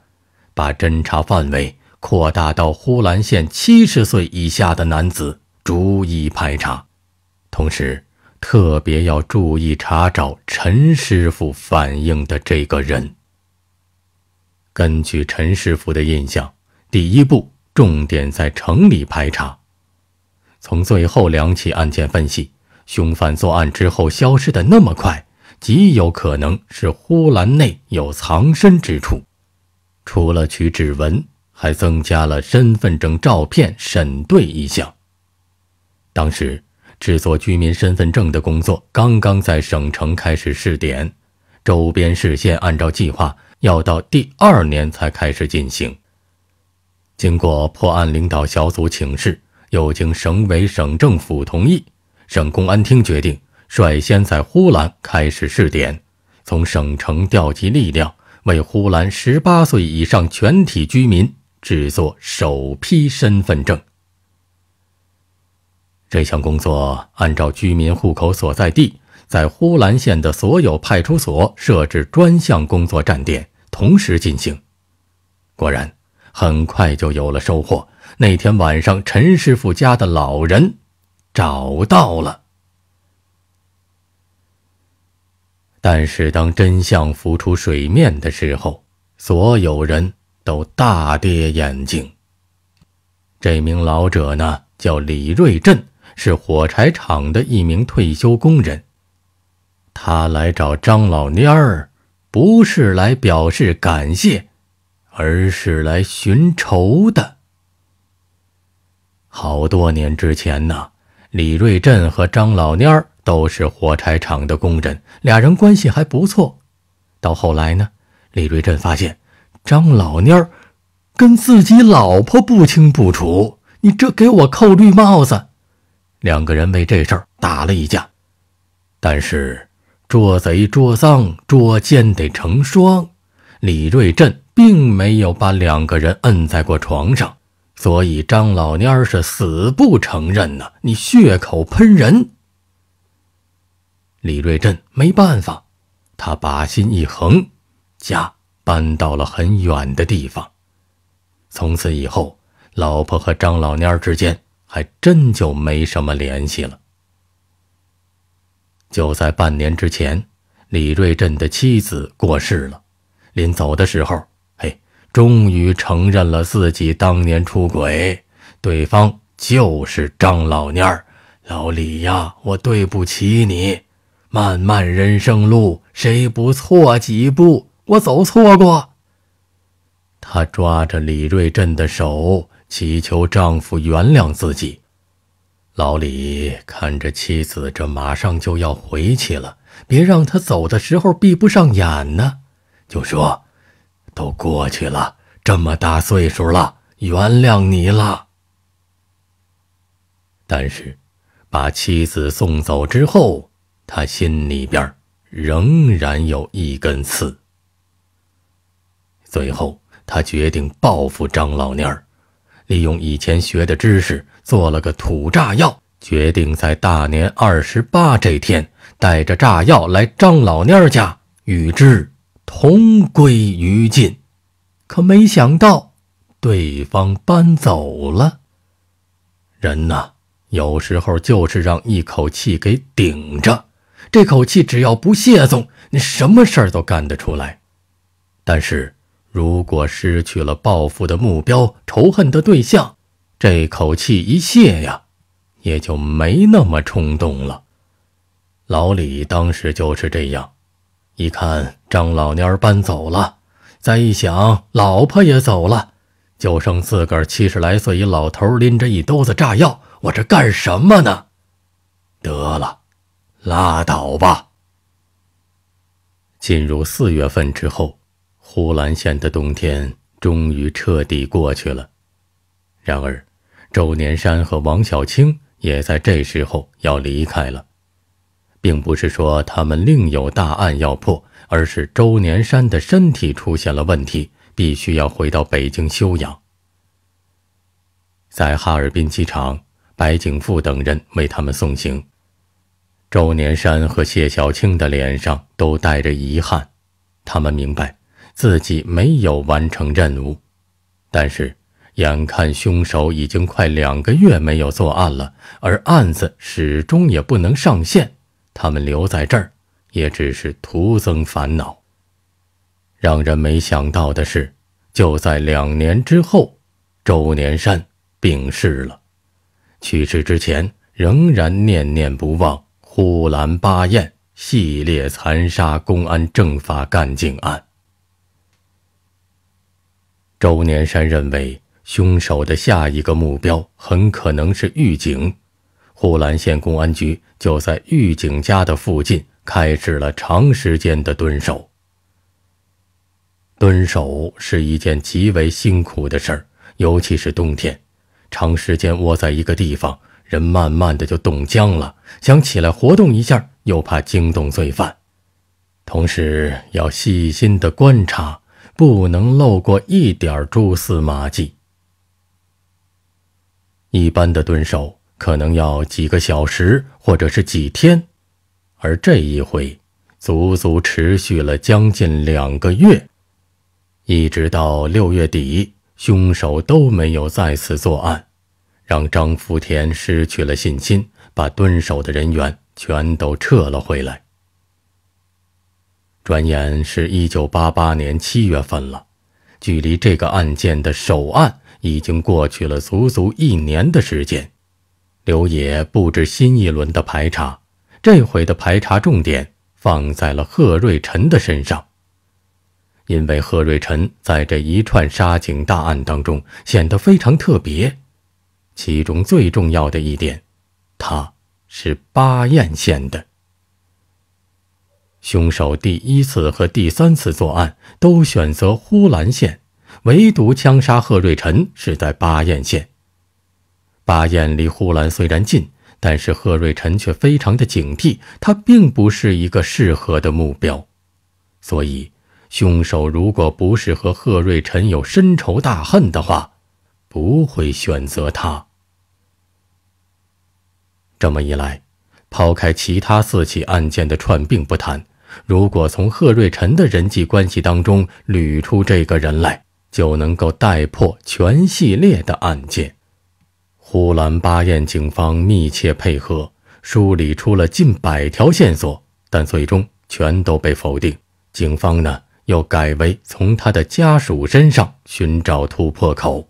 把侦查范围。扩大到呼兰县七十岁以下的男子逐一排查，同时特别要注意查找陈师傅反映的这个人。根据陈师傅的印象，第一步重点在城里排查。从最后两起案件分析，凶犯作案之后消失的那么快，极有可能是呼兰内有藏身之处。除了取指纹。还增加了身份证照片审对一项。当时制作居民身份证的工作刚刚在省城开始试点，周边市县按照计划要到第二年才开始进行。经过破案领导小组请示，又经省委省政府同意，省公安厅决定率先在呼兰开始试点，从省城调集力量，为呼兰十八岁以上全体居民。制作首批身份证。这项工作按照居民户口所在地，在呼兰县的所有派出所设置专项工作站点，同时进行。果然，很快就有了收获。那天晚上，陈师傅家的老人找到了。但是，当真相浮出水面的时候，所有人。都大跌眼镜。这名老者呢，叫李瑞振，是火柴厂的一名退休工人。他来找张老蔫儿，不是来表示感谢，而是来寻仇的。好多年之前呢，李瑞振和张老蔫儿都是火柴厂的工人，俩人关系还不错。到后来呢，李瑞振发现。张老蔫儿跟自己老婆不清不楚，你这给我扣绿帽子！两个人为这事儿打了一架，但是捉贼捉赃捉奸得成双。李瑞镇并没有把两个人摁在过床上，所以张老蔫儿是死不承认呢。你血口喷人！李瑞镇没办法，他把心一横，家。搬到了很远的地方，从此以后，老婆和张老蔫之间还真就没什么联系了。就在半年之前，李瑞镇的妻子过世了，临走的时候，嘿，终于承认了自己当年出轨，对方就是张老蔫儿。老李呀，我对不起你，漫漫人生路，谁不错几步？我走错过。她抓着李瑞振的手，祈求丈夫原谅自己。老李看着妻子，这马上就要回去了，别让她走的时候闭不上眼呢，就说：“都过去了，这么大岁数了，原谅你了。”但是，把妻子送走之后，他心里边仍然有一根刺。最后，他决定报复张老蔫儿，利用以前学的知识做了个土炸药，决定在大年二十八这天带着炸药来张老蔫儿家与之同归于尽。可没想到，对方搬走了。人呐，有时候就是让一口气给顶着，这口气只要不泄松，你什么事儿都干得出来。但是。如果失去了报复的目标、仇恨的对象，这口气一泄呀，也就没那么冲动了。老李当时就是这样，一看张老蔫儿搬走了，再一想老婆也走了，就剩自个儿七十来岁一老头拎着一兜子炸药，我这干什么呢？得了，拉倒吧。进入四月份之后。呼兰县的冬天终于彻底过去了，然而，周年山和王小青也在这时候要离开了，并不是说他们另有大案要破，而是周年山的身体出现了问题，必须要回到北京休养。在哈尔滨机场，白景富等人为他们送行，周年山和谢小青的脸上都带着遗憾，他们明白。自己没有完成任务，但是，眼看凶手已经快两个月没有作案了，而案子始终也不能上线，他们留在这儿，也只是徒增烦恼。让人没想到的是，就在两年之后，周年山病逝了，去世之前仍然念念不忘呼兰巴彦系列残杀公安政法干警案。周年山认为，凶手的下一个目标很可能是狱警。呼兰县公安局就在狱警家的附近开始了长时间的蹲守。蹲守是一件极为辛苦的事儿，尤其是冬天，长时间窝在一个地方，人慢慢的就冻僵了。想起来活动一下，又怕惊动罪犯，同时要细心的观察。不能漏过一点蛛丝马迹。一般的蹲守可能要几个小时，或者是几天，而这一回，足足持续了将近两个月，一直到六月底，凶手都没有再次作案，让张福田失去了信心，把蹲守的人员全都撤了回来。转眼是一九八八年七月份了，距离这个案件的首案已经过去了足足一年的时间。刘野布置新一轮的排查，这回的排查重点放在了贺瑞辰的身上，因为贺瑞辰在这一串杀警大案当中显得非常特别。其中最重要的一点，他是巴彦县的。凶手第一次和第三次作案都选择呼兰县，唯独枪杀贺瑞晨是在巴彦县。巴彦离呼兰虽然近，但是贺瑞晨却非常的警惕，他并不是一个适合的目标，所以凶手如果不是和贺瑞晨有深仇大恨的话，不会选择他。这么一来，抛开其他四起案件的串并不谈。如果从贺瑞辰的人际关系当中捋出这个人来，就能够带破全系列的案件。呼兰巴彦警方密切配合，梳理出了近百条线索，但最终全都被否定。警方呢，又改为从他的家属身上寻找突破口。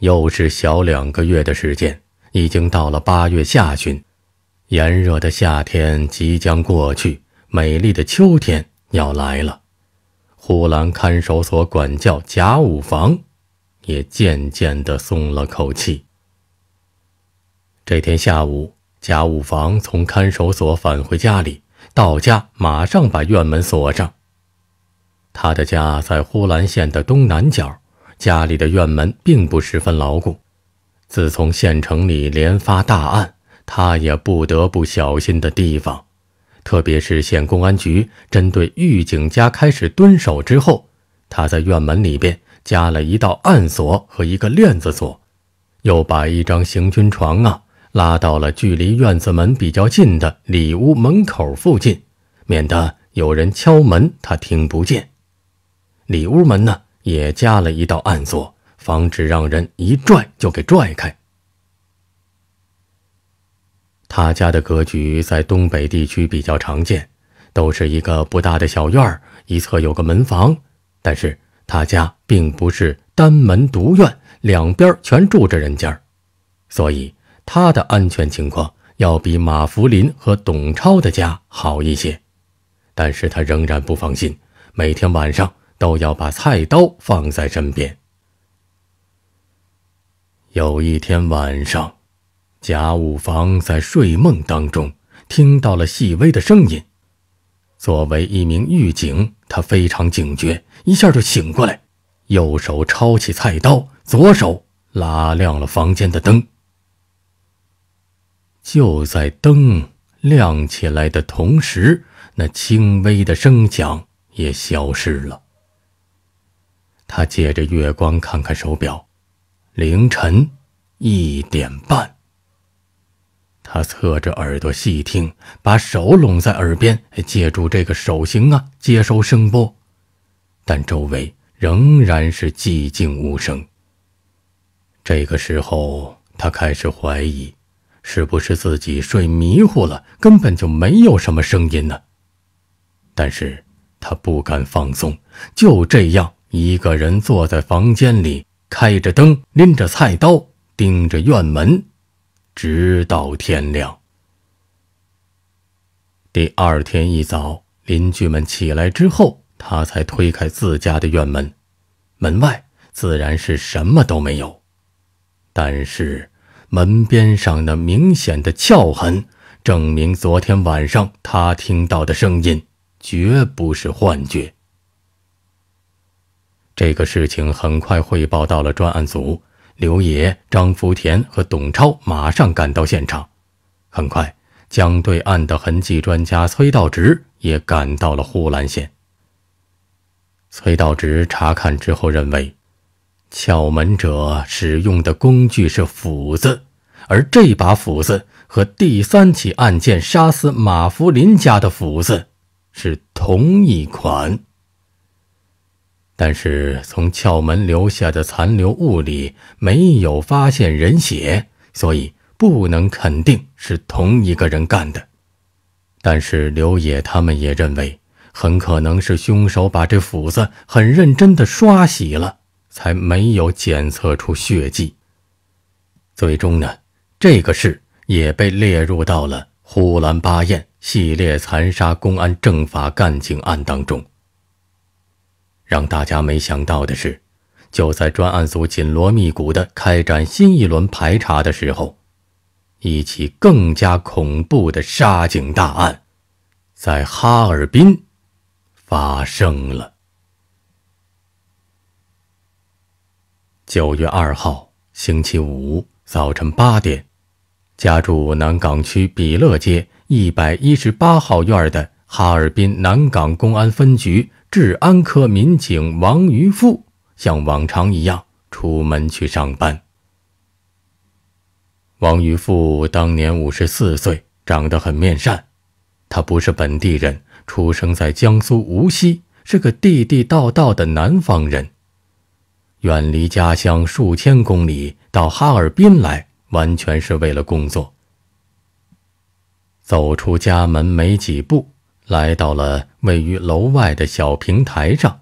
又是小两个月的时间，已经到了八月下旬。炎热的夏天即将过去，美丽的秋天要来了。呼兰看守所管教贾五房也渐渐地松了口气。这天下午，贾五房从看守所返回家里，到家马上把院门锁上。他的家在呼兰县的东南角，家里的院门并不十分牢固。自从县城里连发大案。他也不得不小心的地方，特别是县公安局针对狱警家开始蹲守之后，他在院门里边加了一道暗锁和一个链子锁，又把一张行军床啊拉到了距离院子门比较近的里屋门口附近，免得有人敲门他听不见。里屋门呢也加了一道暗锁，防止让人一拽就给拽开。他家的格局在东北地区比较常见，都是一个不大的小院儿，一侧有个门房。但是他家并不是单门独院，两边全住着人家，所以他的安全情况要比马福林和董超的家好一些。但是他仍然不放心，每天晚上都要把菜刀放在身边。有一天晚上。贾五房在睡梦当中听到了细微的声音，作为一名狱警，他非常警觉，一下就醒过来，右手抄起菜刀，左手拉亮了房间的灯。就在灯亮起来的同时，那轻微的声响也消失了。他借着月光看看手表，凌晨一点半。他侧着耳朵细听，把手拢在耳边，借助这个手型啊接收声波，但周围仍然是寂静无声。这个时候，他开始怀疑，是不是自己睡迷糊了，根本就没有什么声音呢？但是他不敢放松，就这样一个人坐在房间里，开着灯，拎着菜刀，盯着院门。直到天亮。第二天一早，邻居们起来之后，他才推开自家的院门。门外自然是什么都没有，但是门边上那明显的撬痕，证明昨天晚上他听到的声音绝不是幻觉。这个事情很快汇报到了专案组。刘野、张福田和董超马上赶到现场，很快，江对岸的痕迹专家崔道直也赶到了呼兰县。崔道直查看之后认为，撬门者使用的工具是斧子，而这把斧子和第三起案件杀死马福林家的斧子是同一款。但是从窍门留下的残留物里没有发现人血，所以不能肯定是同一个人干的。但是刘野他们也认为，很可能是凶手把这斧子很认真地刷洗了，才没有检测出血迹。最终呢，这个事也被列入到了呼兰巴彦系列残杀公安政法干警案当中。让大家没想到的是，就在专案组紧锣密鼓地开展新一轮排查的时候，一起更加恐怖的杀警大案，在哈尔滨发生了。九月二号星期五早晨八点，家住南岗区比乐街一百一十八号院的哈尔滨南岗公安分局。治安科民警王于富像往常一样出门去上班。王于富当年五十四岁，长得很面善。他不是本地人，出生在江苏无锡，是个地地道道的南方人。远离家乡数千公里到哈尔滨来，完全是为了工作。走出家门没几步。来到了位于楼外的小平台上。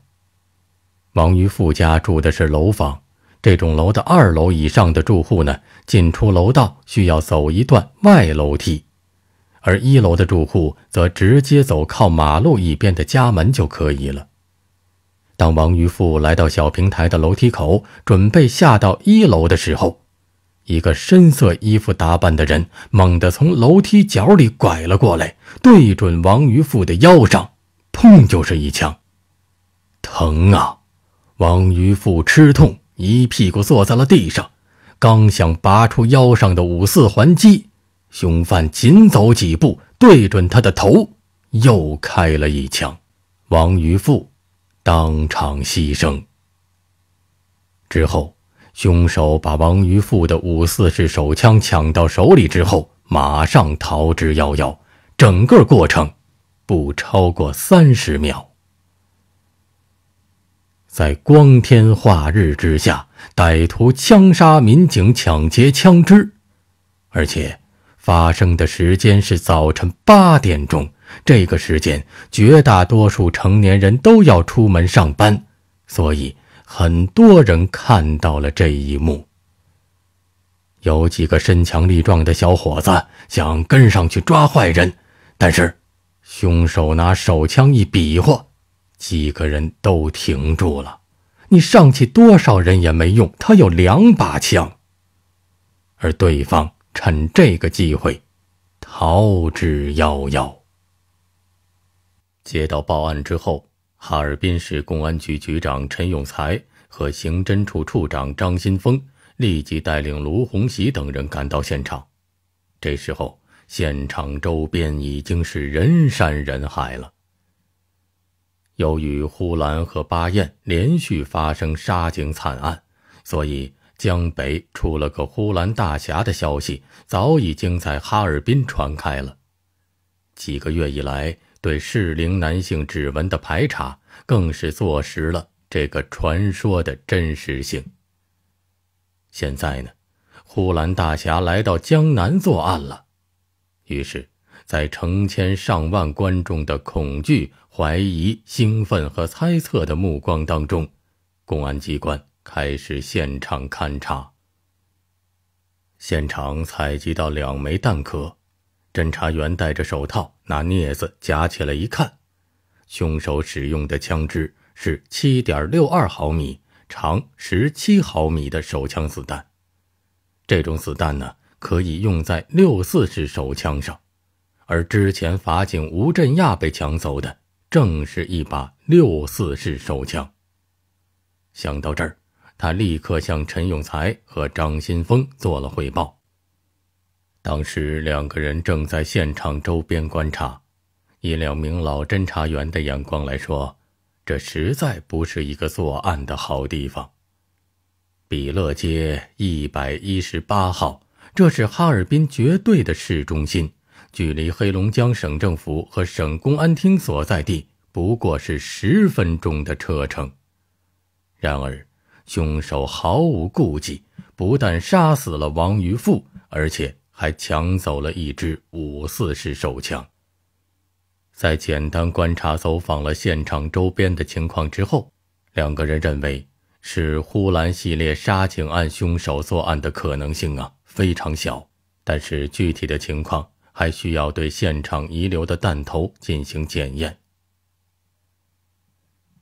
王于富家住的是楼房，这种楼的二楼以上的住户呢，进出楼道需要走一段外楼梯，而一楼的住户则直接走靠马路一边的家门就可以了。当王于富来到小平台的楼梯口，准备下到一楼的时候。一个深色衣服打扮的人猛地从楼梯角里拐了过来，对准王渔夫的腰上，砰，就是一枪。疼啊！王渔夫吃痛，一屁股坐在了地上。刚想拔出腰上的五四还击，凶犯紧走几步，对准他的头又开了一枪。王渔夫当场牺牲。之后。凶手把王于富的五四式手枪抢到手里之后，马上逃之夭夭。整个过程不超过三十秒。在光天化日之下，歹徒枪杀民警、抢劫枪支，而且发生的时间是早晨八点钟。这个时间，绝大多数成年人都要出门上班，所以。很多人看到了这一幕。有几个身强力壮的小伙子想跟上去抓坏人，但是凶手拿手枪一比划，几个人都停住了。你上去多少人也没用，他有两把枪。而对方趁这个机会逃之夭夭。接到报案之后。哈尔滨市公安局局长陈永才和刑侦处处长张新峰立即带领卢洪喜等人赶到现场，这时候，现场周边已经是人山人海了。由于呼兰和巴彦连续发生杀警惨案，所以江北出了个呼兰大侠的消息，早已经在哈尔滨传开了。几个月以来。对适龄男性指纹的排查，更是坐实了这个传说的真实性。现在呢，呼兰大侠来到江南作案了，于是，在成千上万观众的恐惧、怀疑、兴奋和猜测的目光当中，公安机关开始现场勘查，现场采集到两枚弹壳。侦查员戴着手套，拿镊子夹起来一看，凶手使用的枪支是七点六二毫米、长十七毫米的手枪子弹。这种子弹呢，可以用在六四式手枪上，而之前法警吴振亚被抢走的，正是一把六四式手枪。想到这儿，他立刻向陈永才和张新峰做了汇报。当时两个人正在现场周边观察，以两名老侦查员的眼光来说，这实在不是一个作案的好地方。比乐街一百一十八号，这是哈尔滨绝对的市中心，距离黑龙江省政府和省公安厅所在地不过是十分钟的车程。然而，凶手毫无顾忌，不但杀死了王于富，而且。还抢走了一支五四式手枪。在简单观察、走访了现场周边的情况之后，两个人认为是呼兰系列杀警案凶手作案的可能性啊非常小，但是具体的情况还需要对现场遗留的弹头进行检验。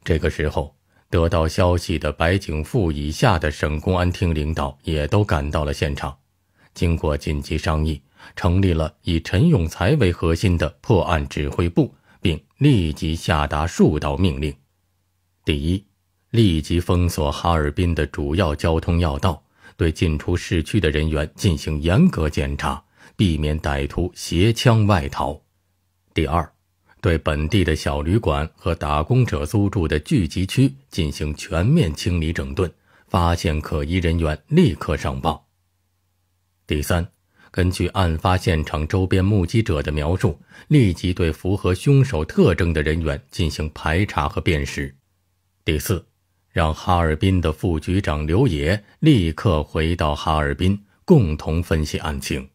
这个时候，得到消息的白景富以下的省公安厅领导也都赶到了现场。经过紧急商议，成立了以陈永才为核心的破案指挥部，并立即下达数道命令：第一，立即封锁哈尔滨的主要交通要道，对进出市区的人员进行严格检查，避免歹徒携枪外逃；第二，对本地的小旅馆和打工者租住的聚集区进行全面清理整顿，发现可疑人员立刻上报。第三，根据案发现场周边目击者的描述，立即对符合凶手特征的人员进行排查和辨识。第四，让哈尔滨的副局长刘野立刻回到哈尔滨，共同分析案情。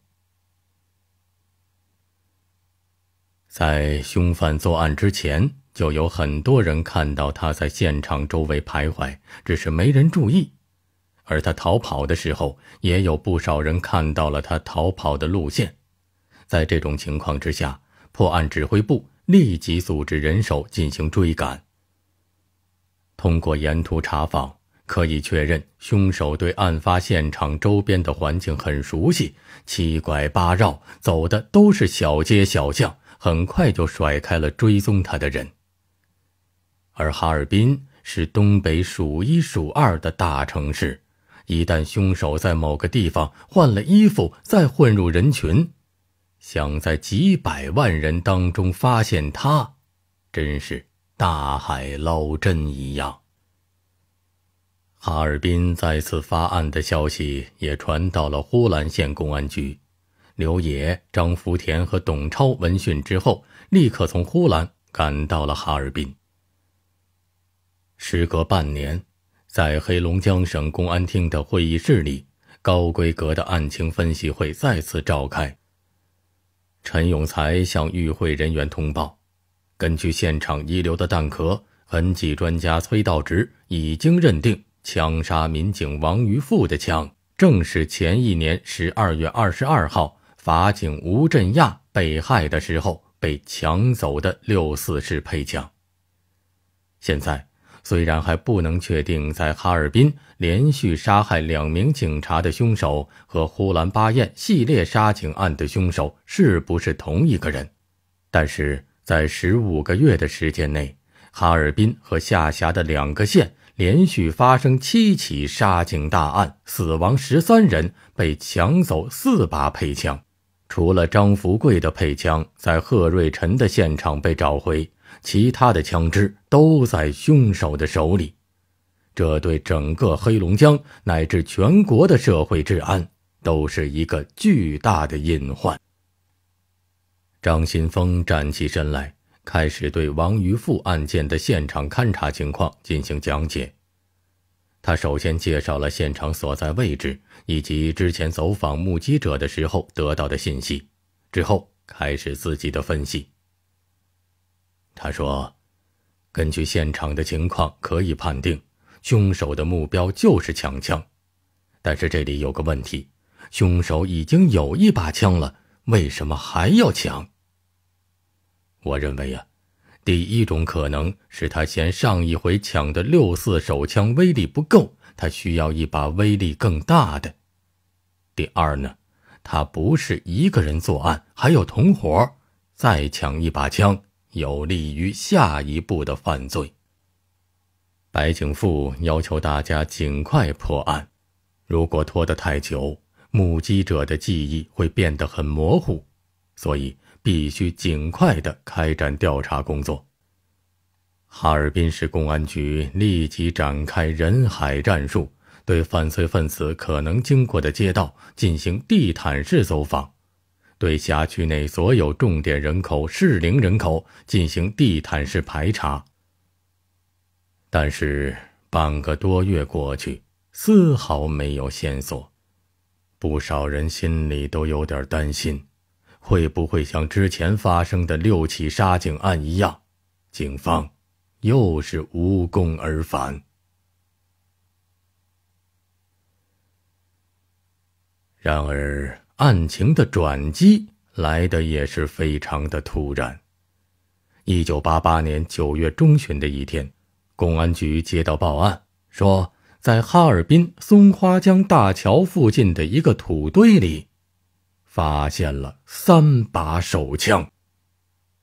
在凶犯作案之前，就有很多人看到他在现场周围徘徊，只是没人注意。而他逃跑的时候，也有不少人看到了他逃跑的路线。在这种情况之下，破案指挥部立即组织人手进行追赶。通过沿途查访，可以确认凶手对案发现场周边的环境很熟悉，七拐八绕走的都是小街小巷，很快就甩开了追踪他的人。而哈尔滨是东北数一数二的大城市。一旦凶手在某个地方换了衣服，再混入人群，想在几百万人当中发现他，真是大海捞针一样。哈尔滨再次发案的消息也传到了呼兰县公安局，刘野、张福田和董超闻讯之后，立刻从呼兰赶到了哈尔滨。时隔半年。在黑龙江省公安厅的会议室里，高规格的案情分析会再次召开。陈永才向与会人员通报：，根据现场遗留的弹壳，痕迹专家崔道直已经认定，枪杀民警王于富的枪，正是前一年十二月二十二号法警吴振亚被害的时候被抢走的六四式配枪。现在。虽然还不能确定，在哈尔滨连续杀害两名警察的凶手和呼兰巴彦系列杀警案的凶手是不是同一个人，但是在十五个月的时间内，哈尔滨和下辖的两个县连续发生七起杀警大案，死亡十三人，被抢走四把配枪，除了张福贵的配枪在贺瑞辰的现场被找回。其他的枪支都在凶手的手里，这对整个黑龙江乃至全国的社会治安都是一个巨大的隐患。张新峰站起身来，开始对王于富案件的现场勘查情况进行讲解。他首先介绍了现场所在位置以及之前走访目击者的时候得到的信息，之后开始自己的分析。他说：“根据现场的情况，可以判定凶手的目标就是抢枪。但是这里有个问题：凶手已经有一把枪了，为什么还要抢？”我认为啊，第一种可能是他嫌上一回抢的六四手枪威力不够，他需要一把威力更大的。第二呢，他不是一个人作案，还有同伙，再抢一把枪。有利于下一步的犯罪。白景富要求大家尽快破案，如果拖得太久，目击者的记忆会变得很模糊，所以必须尽快的开展调查工作。哈尔滨市公安局立即展开人海战术，对犯罪分子可能经过的街道进行地毯式走访。对辖区内所有重点人口、适龄人口进行地毯式排查，但是半个多月过去，丝毫没有线索，不少人心里都有点担心，会不会像之前发生的六起杀警案一样，警方又是无功而返？然而。案情的转机来的也是非常的突然。一九八八年九月中旬的一天，公安局接到报案，说在哈尔滨松花江大桥附近的一个土堆里，发现了三把手枪。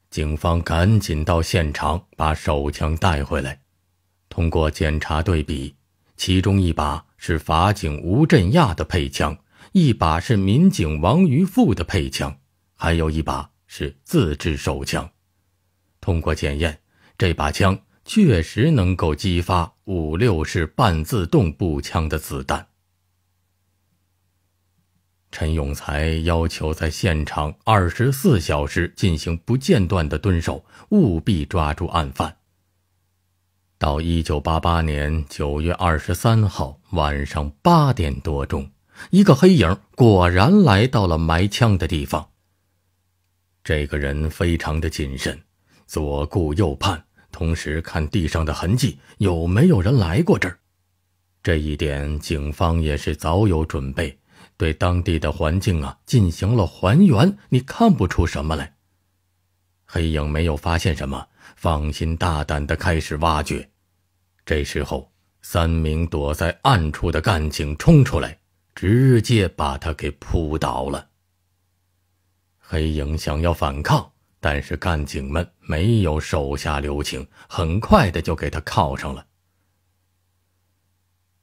警方赶紧到现场把手枪带回来，通过检查对比，其中一把是法警吴振亚的配枪。一把是民警王于富的配枪，还有一把是自制手枪。通过检验，这把枪确实能够激发五六式半自动步枪的子弹。陈永才要求在现场二十四小时进行不间断的蹲守，务必抓住案犯。到一九八八年九月二十三号晚上八点多钟。一个黑影果然来到了埋枪的地方。这个人非常的谨慎，左顾右盼，同时看地上的痕迹有没有人来过这儿。这一点警方也是早有准备，对当地的环境啊进行了还原，你看不出什么来。黑影没有发现什么，放心大胆地开始挖掘。这时候，三名躲在暗处的干警冲出来。直接把他给扑倒了。黑影想要反抗，但是干警们没有手下留情，很快的就给他铐上了。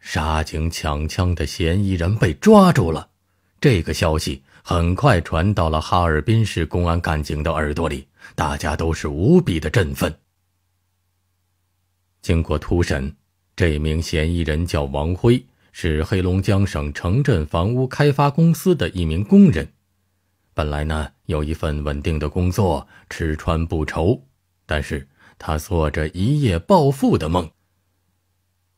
杀警抢枪的嫌疑人被抓住了，这个消息很快传到了哈尔滨市公安干警的耳朵里，大家都是无比的振奋。经过突审，这名嫌疑人叫王辉。是黑龙江省城镇房屋开发公司的一名工人，本来呢有一份稳定的工作，吃穿不愁，但是他做着一夜暴富的梦。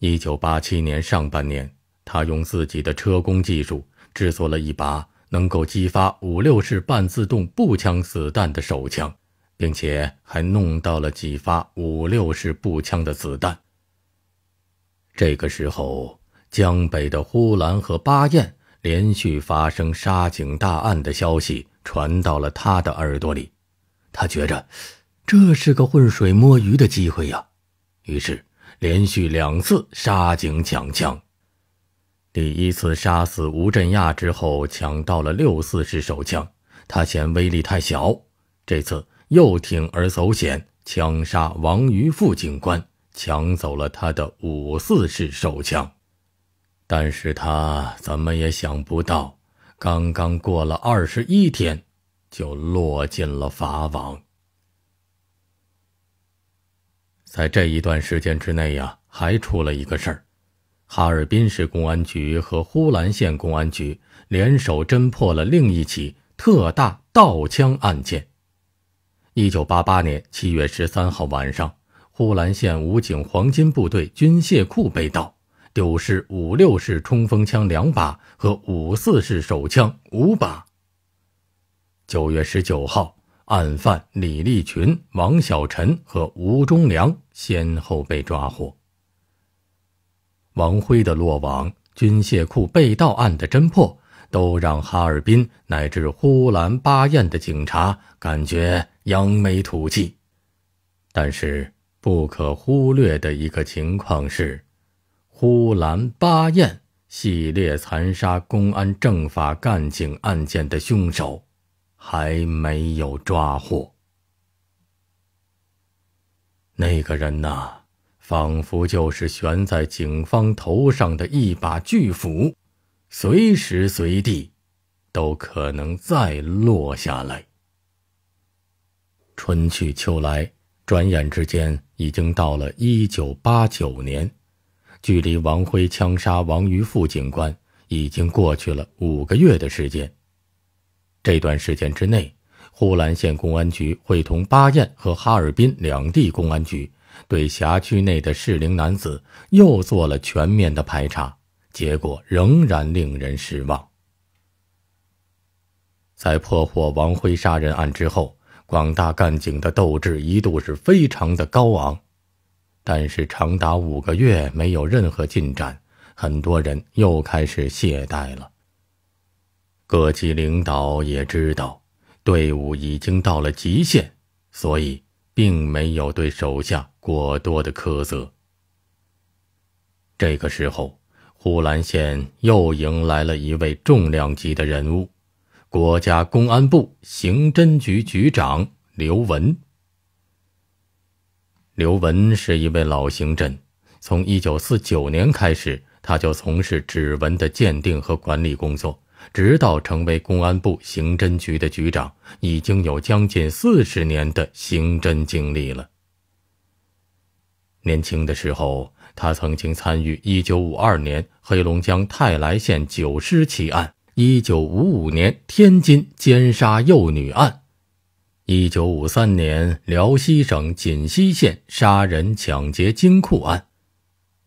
一九八七年上半年，他用自己的车工技术制作了一把能够激发五六式半自动步枪子弹的手枪，并且还弄到了几发五六式步枪的子弹。这个时候。江北的呼兰和巴彦连续发生杀警大案的消息传到了他的耳朵里，他觉着这是个浑水摸鱼的机会呀，于是连续两次杀警抢枪。第一次杀死吴振亚之后，抢到了六四式手枪，他嫌威力太小，这次又铤而走险，枪杀王于富警官，抢走了他的五四式手枪。但是他怎么也想不到，刚刚过了二十一天，就落进了法网。在这一段时间之内呀，还出了一个事儿：哈尔滨市公安局和呼兰县公安局联手侦破了另一起特大盗枪案件。一九八八年七月十三号晚上，呼兰县武警黄金部队军械库被盗。丢失五六式冲锋枪两把和五四式手枪五把。九月十九号，案犯李立群、王小晨和吴忠良先后被抓获。王辉的落网、军械库被盗案的侦破，都让哈尔滨乃至呼兰、巴彦的警察感觉扬眉吐气。但是，不可忽略的一个情况是。呼兰巴彦系列残杀公安政法干警案件的凶手，还没有抓获。那个人呐，仿佛就是悬在警方头上的一把巨斧，随时随地，都可能再落下来。春去秋来，转眼之间已经到了一九八九年。距离王辉枪杀王于富警官已经过去了五个月的时间。这段时间之内，呼兰县公安局会同巴彦和哈尔滨两地公安局，对辖区内的适龄男子又做了全面的排查，结果仍然令人失望。在破获王辉杀人案之后，广大干警的斗志一度是非常的高昂。但是长达五个月没有任何进展，很多人又开始懈怠了。各级领导也知道队伍已经到了极限，所以并没有对手下过多的苛责。这个时候，呼兰县又迎来了一位重量级的人物——国家公安部刑侦局局长刘文。刘文是一位老刑侦，从一九四九年开始，他就从事指纹的鉴定和管理工作，直到成为公安部刑侦局的局长，已经有将近四十年的刑侦经历了。年轻的时候，他曾经参与一九五二年黑龙江泰来县九尸奇案，一九五五年天津奸杀幼女案。一九五三年，辽西省锦西县杀人抢劫金库案。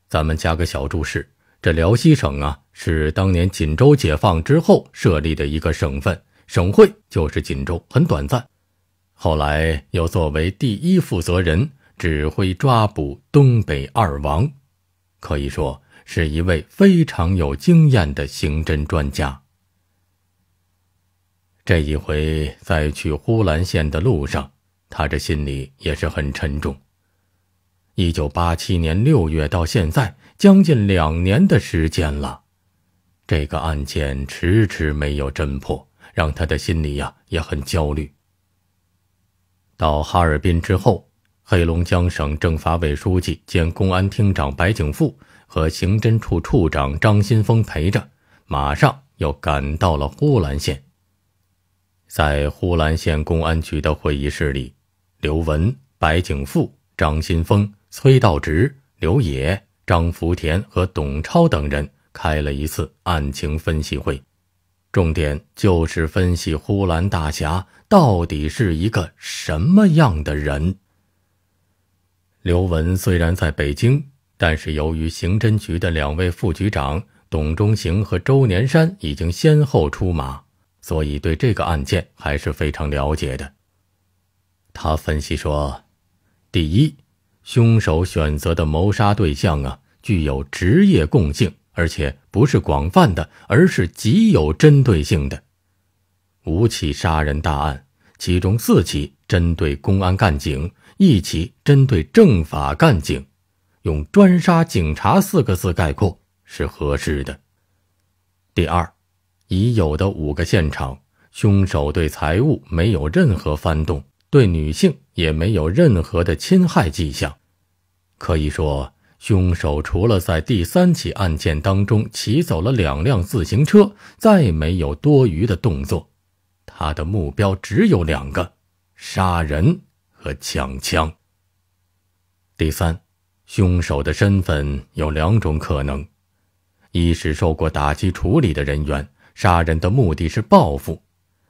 咱们加个小注释：这辽西省啊，是当年锦州解放之后设立的一个省份，省会就是锦州，很短暂。后来又作为第一负责人指挥抓捕东北二王，可以说是一位非常有经验的刑侦专家。这一回在去呼兰县的路上，他这心里也是很沉重。一九八七年六月到现在，将近两年的时间了，这个案件迟迟没有侦破，让他的心里呀也很焦虑。到哈尔滨之后，黑龙江省政法委书记兼公安厅长白景富和刑侦处处长张新峰陪着，马上又赶到了呼兰县。在呼兰县公安局的会议室里，刘文、白景富、张新峰、崔道直、刘野、张福田和董超等人开了一次案情分析会，重点就是分析呼兰大侠到底是一个什么样的人。刘文虽然在北京，但是由于刑侦局的两位副局长董忠行和周年山已经先后出马。所以，对这个案件还是非常了解的。他分析说：“第一，凶手选择的谋杀对象啊，具有职业共性，而且不是广泛的，而是极有针对性的。五起杀人大案，其中四起针对公安干警，一起针对政法干警，用‘专杀警察’四个字概括是合适的。第二。”已有的五个现场，凶手对财物没有任何翻动，对女性也没有任何的侵害迹象。可以说，凶手除了在第三起案件当中骑走了两辆自行车，再没有多余的动作。他的目标只有两个：杀人和抢枪。第三，凶手的身份有两种可能：一是受过打击处理的人员。杀人的目的是报复，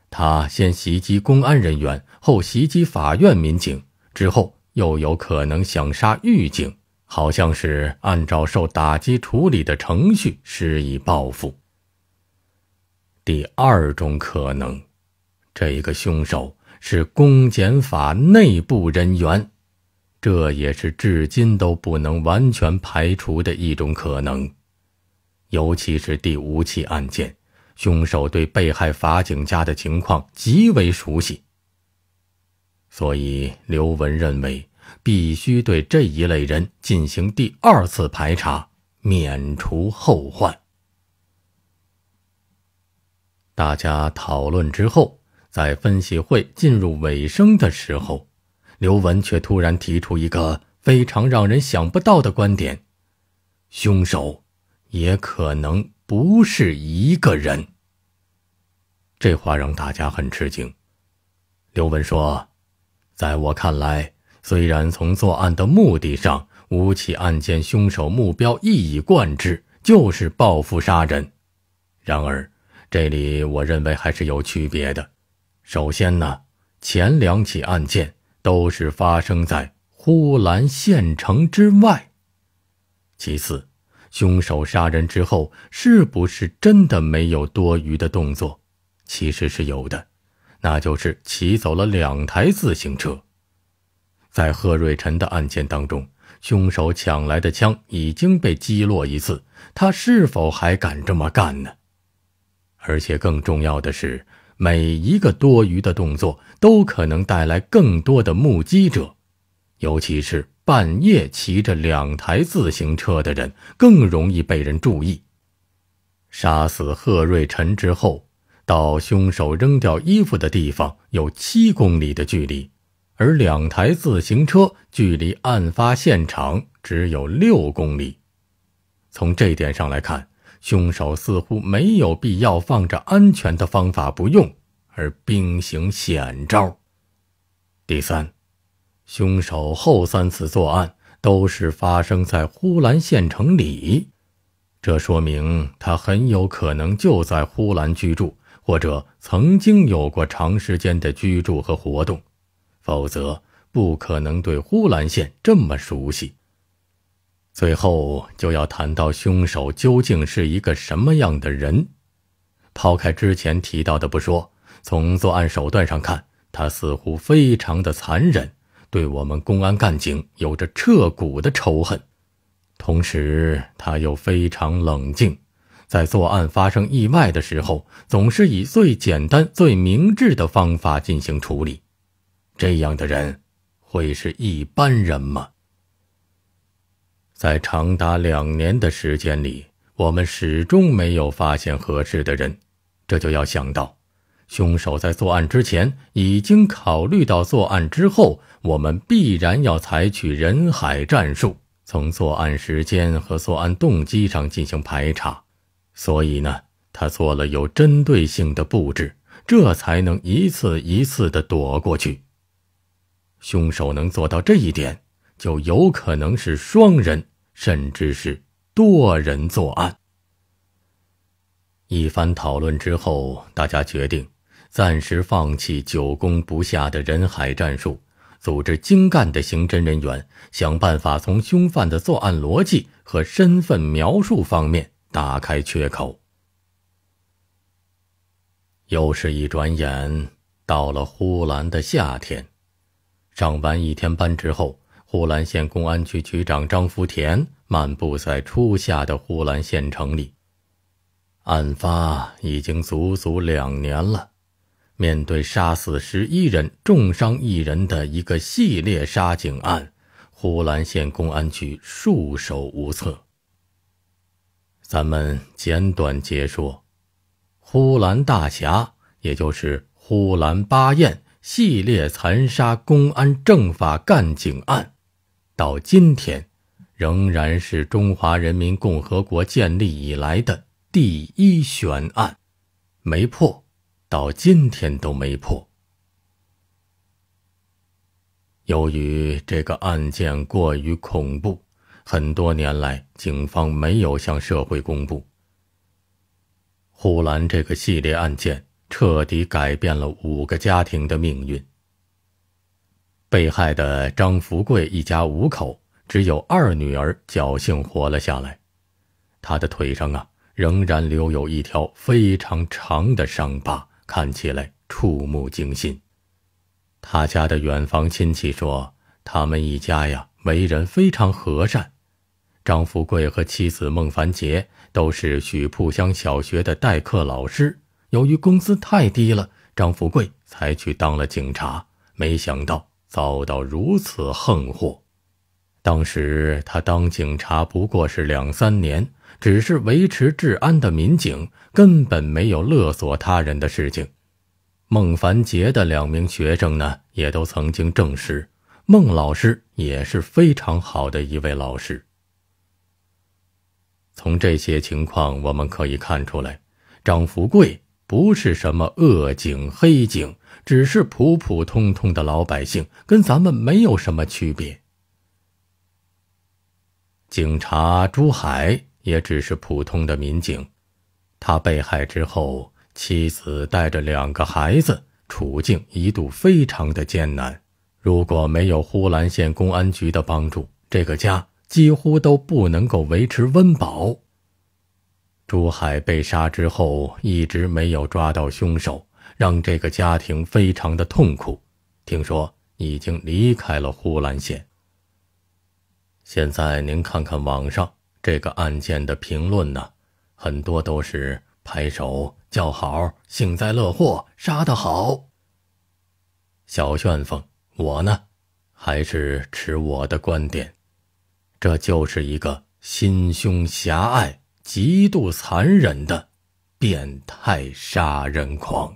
他先袭击公安人员，后袭击法院民警，之后又有可能想杀狱警，好像是按照受打击处理的程序施以报复。第二种可能，这个凶手是公检法内部人员，这也是至今都不能完全排除的一种可能，尤其是第五起案件。凶手对被害法警家的情况极为熟悉，所以刘文认为必须对这一类人进行第二次排查，免除后患。大家讨论之后，在分析会进入尾声的时候，刘文却突然提出一个非常让人想不到的观点：凶手也可能。不是一个人。这话让大家很吃惊。刘文说：“在我看来，虽然从作案的目的上，五起案件凶手目标一以贯之，就是报复杀人。然而，这里我认为还是有区别的。首先呢，前两起案件都是发生在呼兰县城之外；其次。”凶手杀人之后，是不是真的没有多余的动作？其实是有的，那就是骑走了两台自行车。在贺瑞辰的案件当中，凶手抢来的枪已经被击落一次，他是否还敢这么干呢？而且更重要的是，每一个多余的动作都可能带来更多的目击者，尤其是。半夜骑着两台自行车的人更容易被人注意。杀死贺瑞辰之后，到凶手扔掉衣服的地方有七公里的距离，而两台自行车距离案发现场只有六公里。从这点上来看，凶手似乎没有必要放着安全的方法不用，而兵行险招。第三。凶手后三次作案都是发生在呼兰县城里，这说明他很有可能就在呼兰居住，或者曾经有过长时间的居住和活动，否则不可能对呼兰县这么熟悉。最后就要谈到凶手究竟是一个什么样的人。抛开之前提到的不说，从作案手段上看，他似乎非常的残忍。对我们公安干警有着彻骨的仇恨，同时他又非常冷静，在作案发生意外的时候，总是以最简单、最明智的方法进行处理。这样的人会是一般人吗？在长达两年的时间里，我们始终没有发现合适的人，这就要想到，凶手在作案之前已经考虑到作案之后。我们必然要采取人海战术，从作案时间和作案动机上进行排查。所以呢，他做了有针对性的布置，这才能一次一次的躲过去。凶手能做到这一点，就有可能是双人，甚至是多人作案。一番讨论之后，大家决定暂时放弃久攻不下的人海战术。组织精干的刑侦人员，想办法从凶犯的作案逻辑和身份描述方面打开缺口。又是一转眼，到了呼兰的夏天。上完一天班之后，呼兰县公安局局长张福田漫步在初夏的呼兰县城里。案发已经足足两年了。面对杀死十一人、重伤一人的一个系列杀警案，呼兰县公安局束手无策。咱们简短解说：呼兰大侠，也就是呼兰八艳系列残杀公安政法干警案，到今天仍然是中华人民共和国建立以来的第一悬案，没破。到今天都没破。由于这个案件过于恐怖，很多年来警方没有向社会公布。呼兰这个系列案件彻底改变了五个家庭的命运。被害的张福贵一家五口只有二女儿侥幸活了下来，他的腿上啊仍然留有一条非常长的伤疤。看起来触目惊心。他家的远房亲戚说，他们一家呀，为人非常和善。张富贵和妻子孟凡杰都是许铺乡小学的代课老师。由于工资太低了，张富贵才去当了警察。没想到遭到如此横祸。当时他当警察不过是两三年。只是维持治安的民警根本没有勒索他人的事情。孟凡杰的两名学生呢，也都曾经证实，孟老师也是非常好的一位老师。从这些情况我们可以看出来，张福贵不是什么恶警、黑警，只是普普通通的老百姓，跟咱们没有什么区别。警察珠海。也只是普通的民警，他被害之后，妻子带着两个孩子，处境一度非常的艰难。如果没有呼兰县公安局的帮助，这个家几乎都不能够维持温饱。朱海被杀之后，一直没有抓到凶手，让这个家庭非常的痛苦。听说已经离开了呼兰县。现在您看看网上。这个案件的评论呢，很多都是拍手叫好、幸灾乐祸、杀得好。小旋风，我呢，还是持我的观点，这就是一个心胸狭隘、极度残忍的变态杀人狂。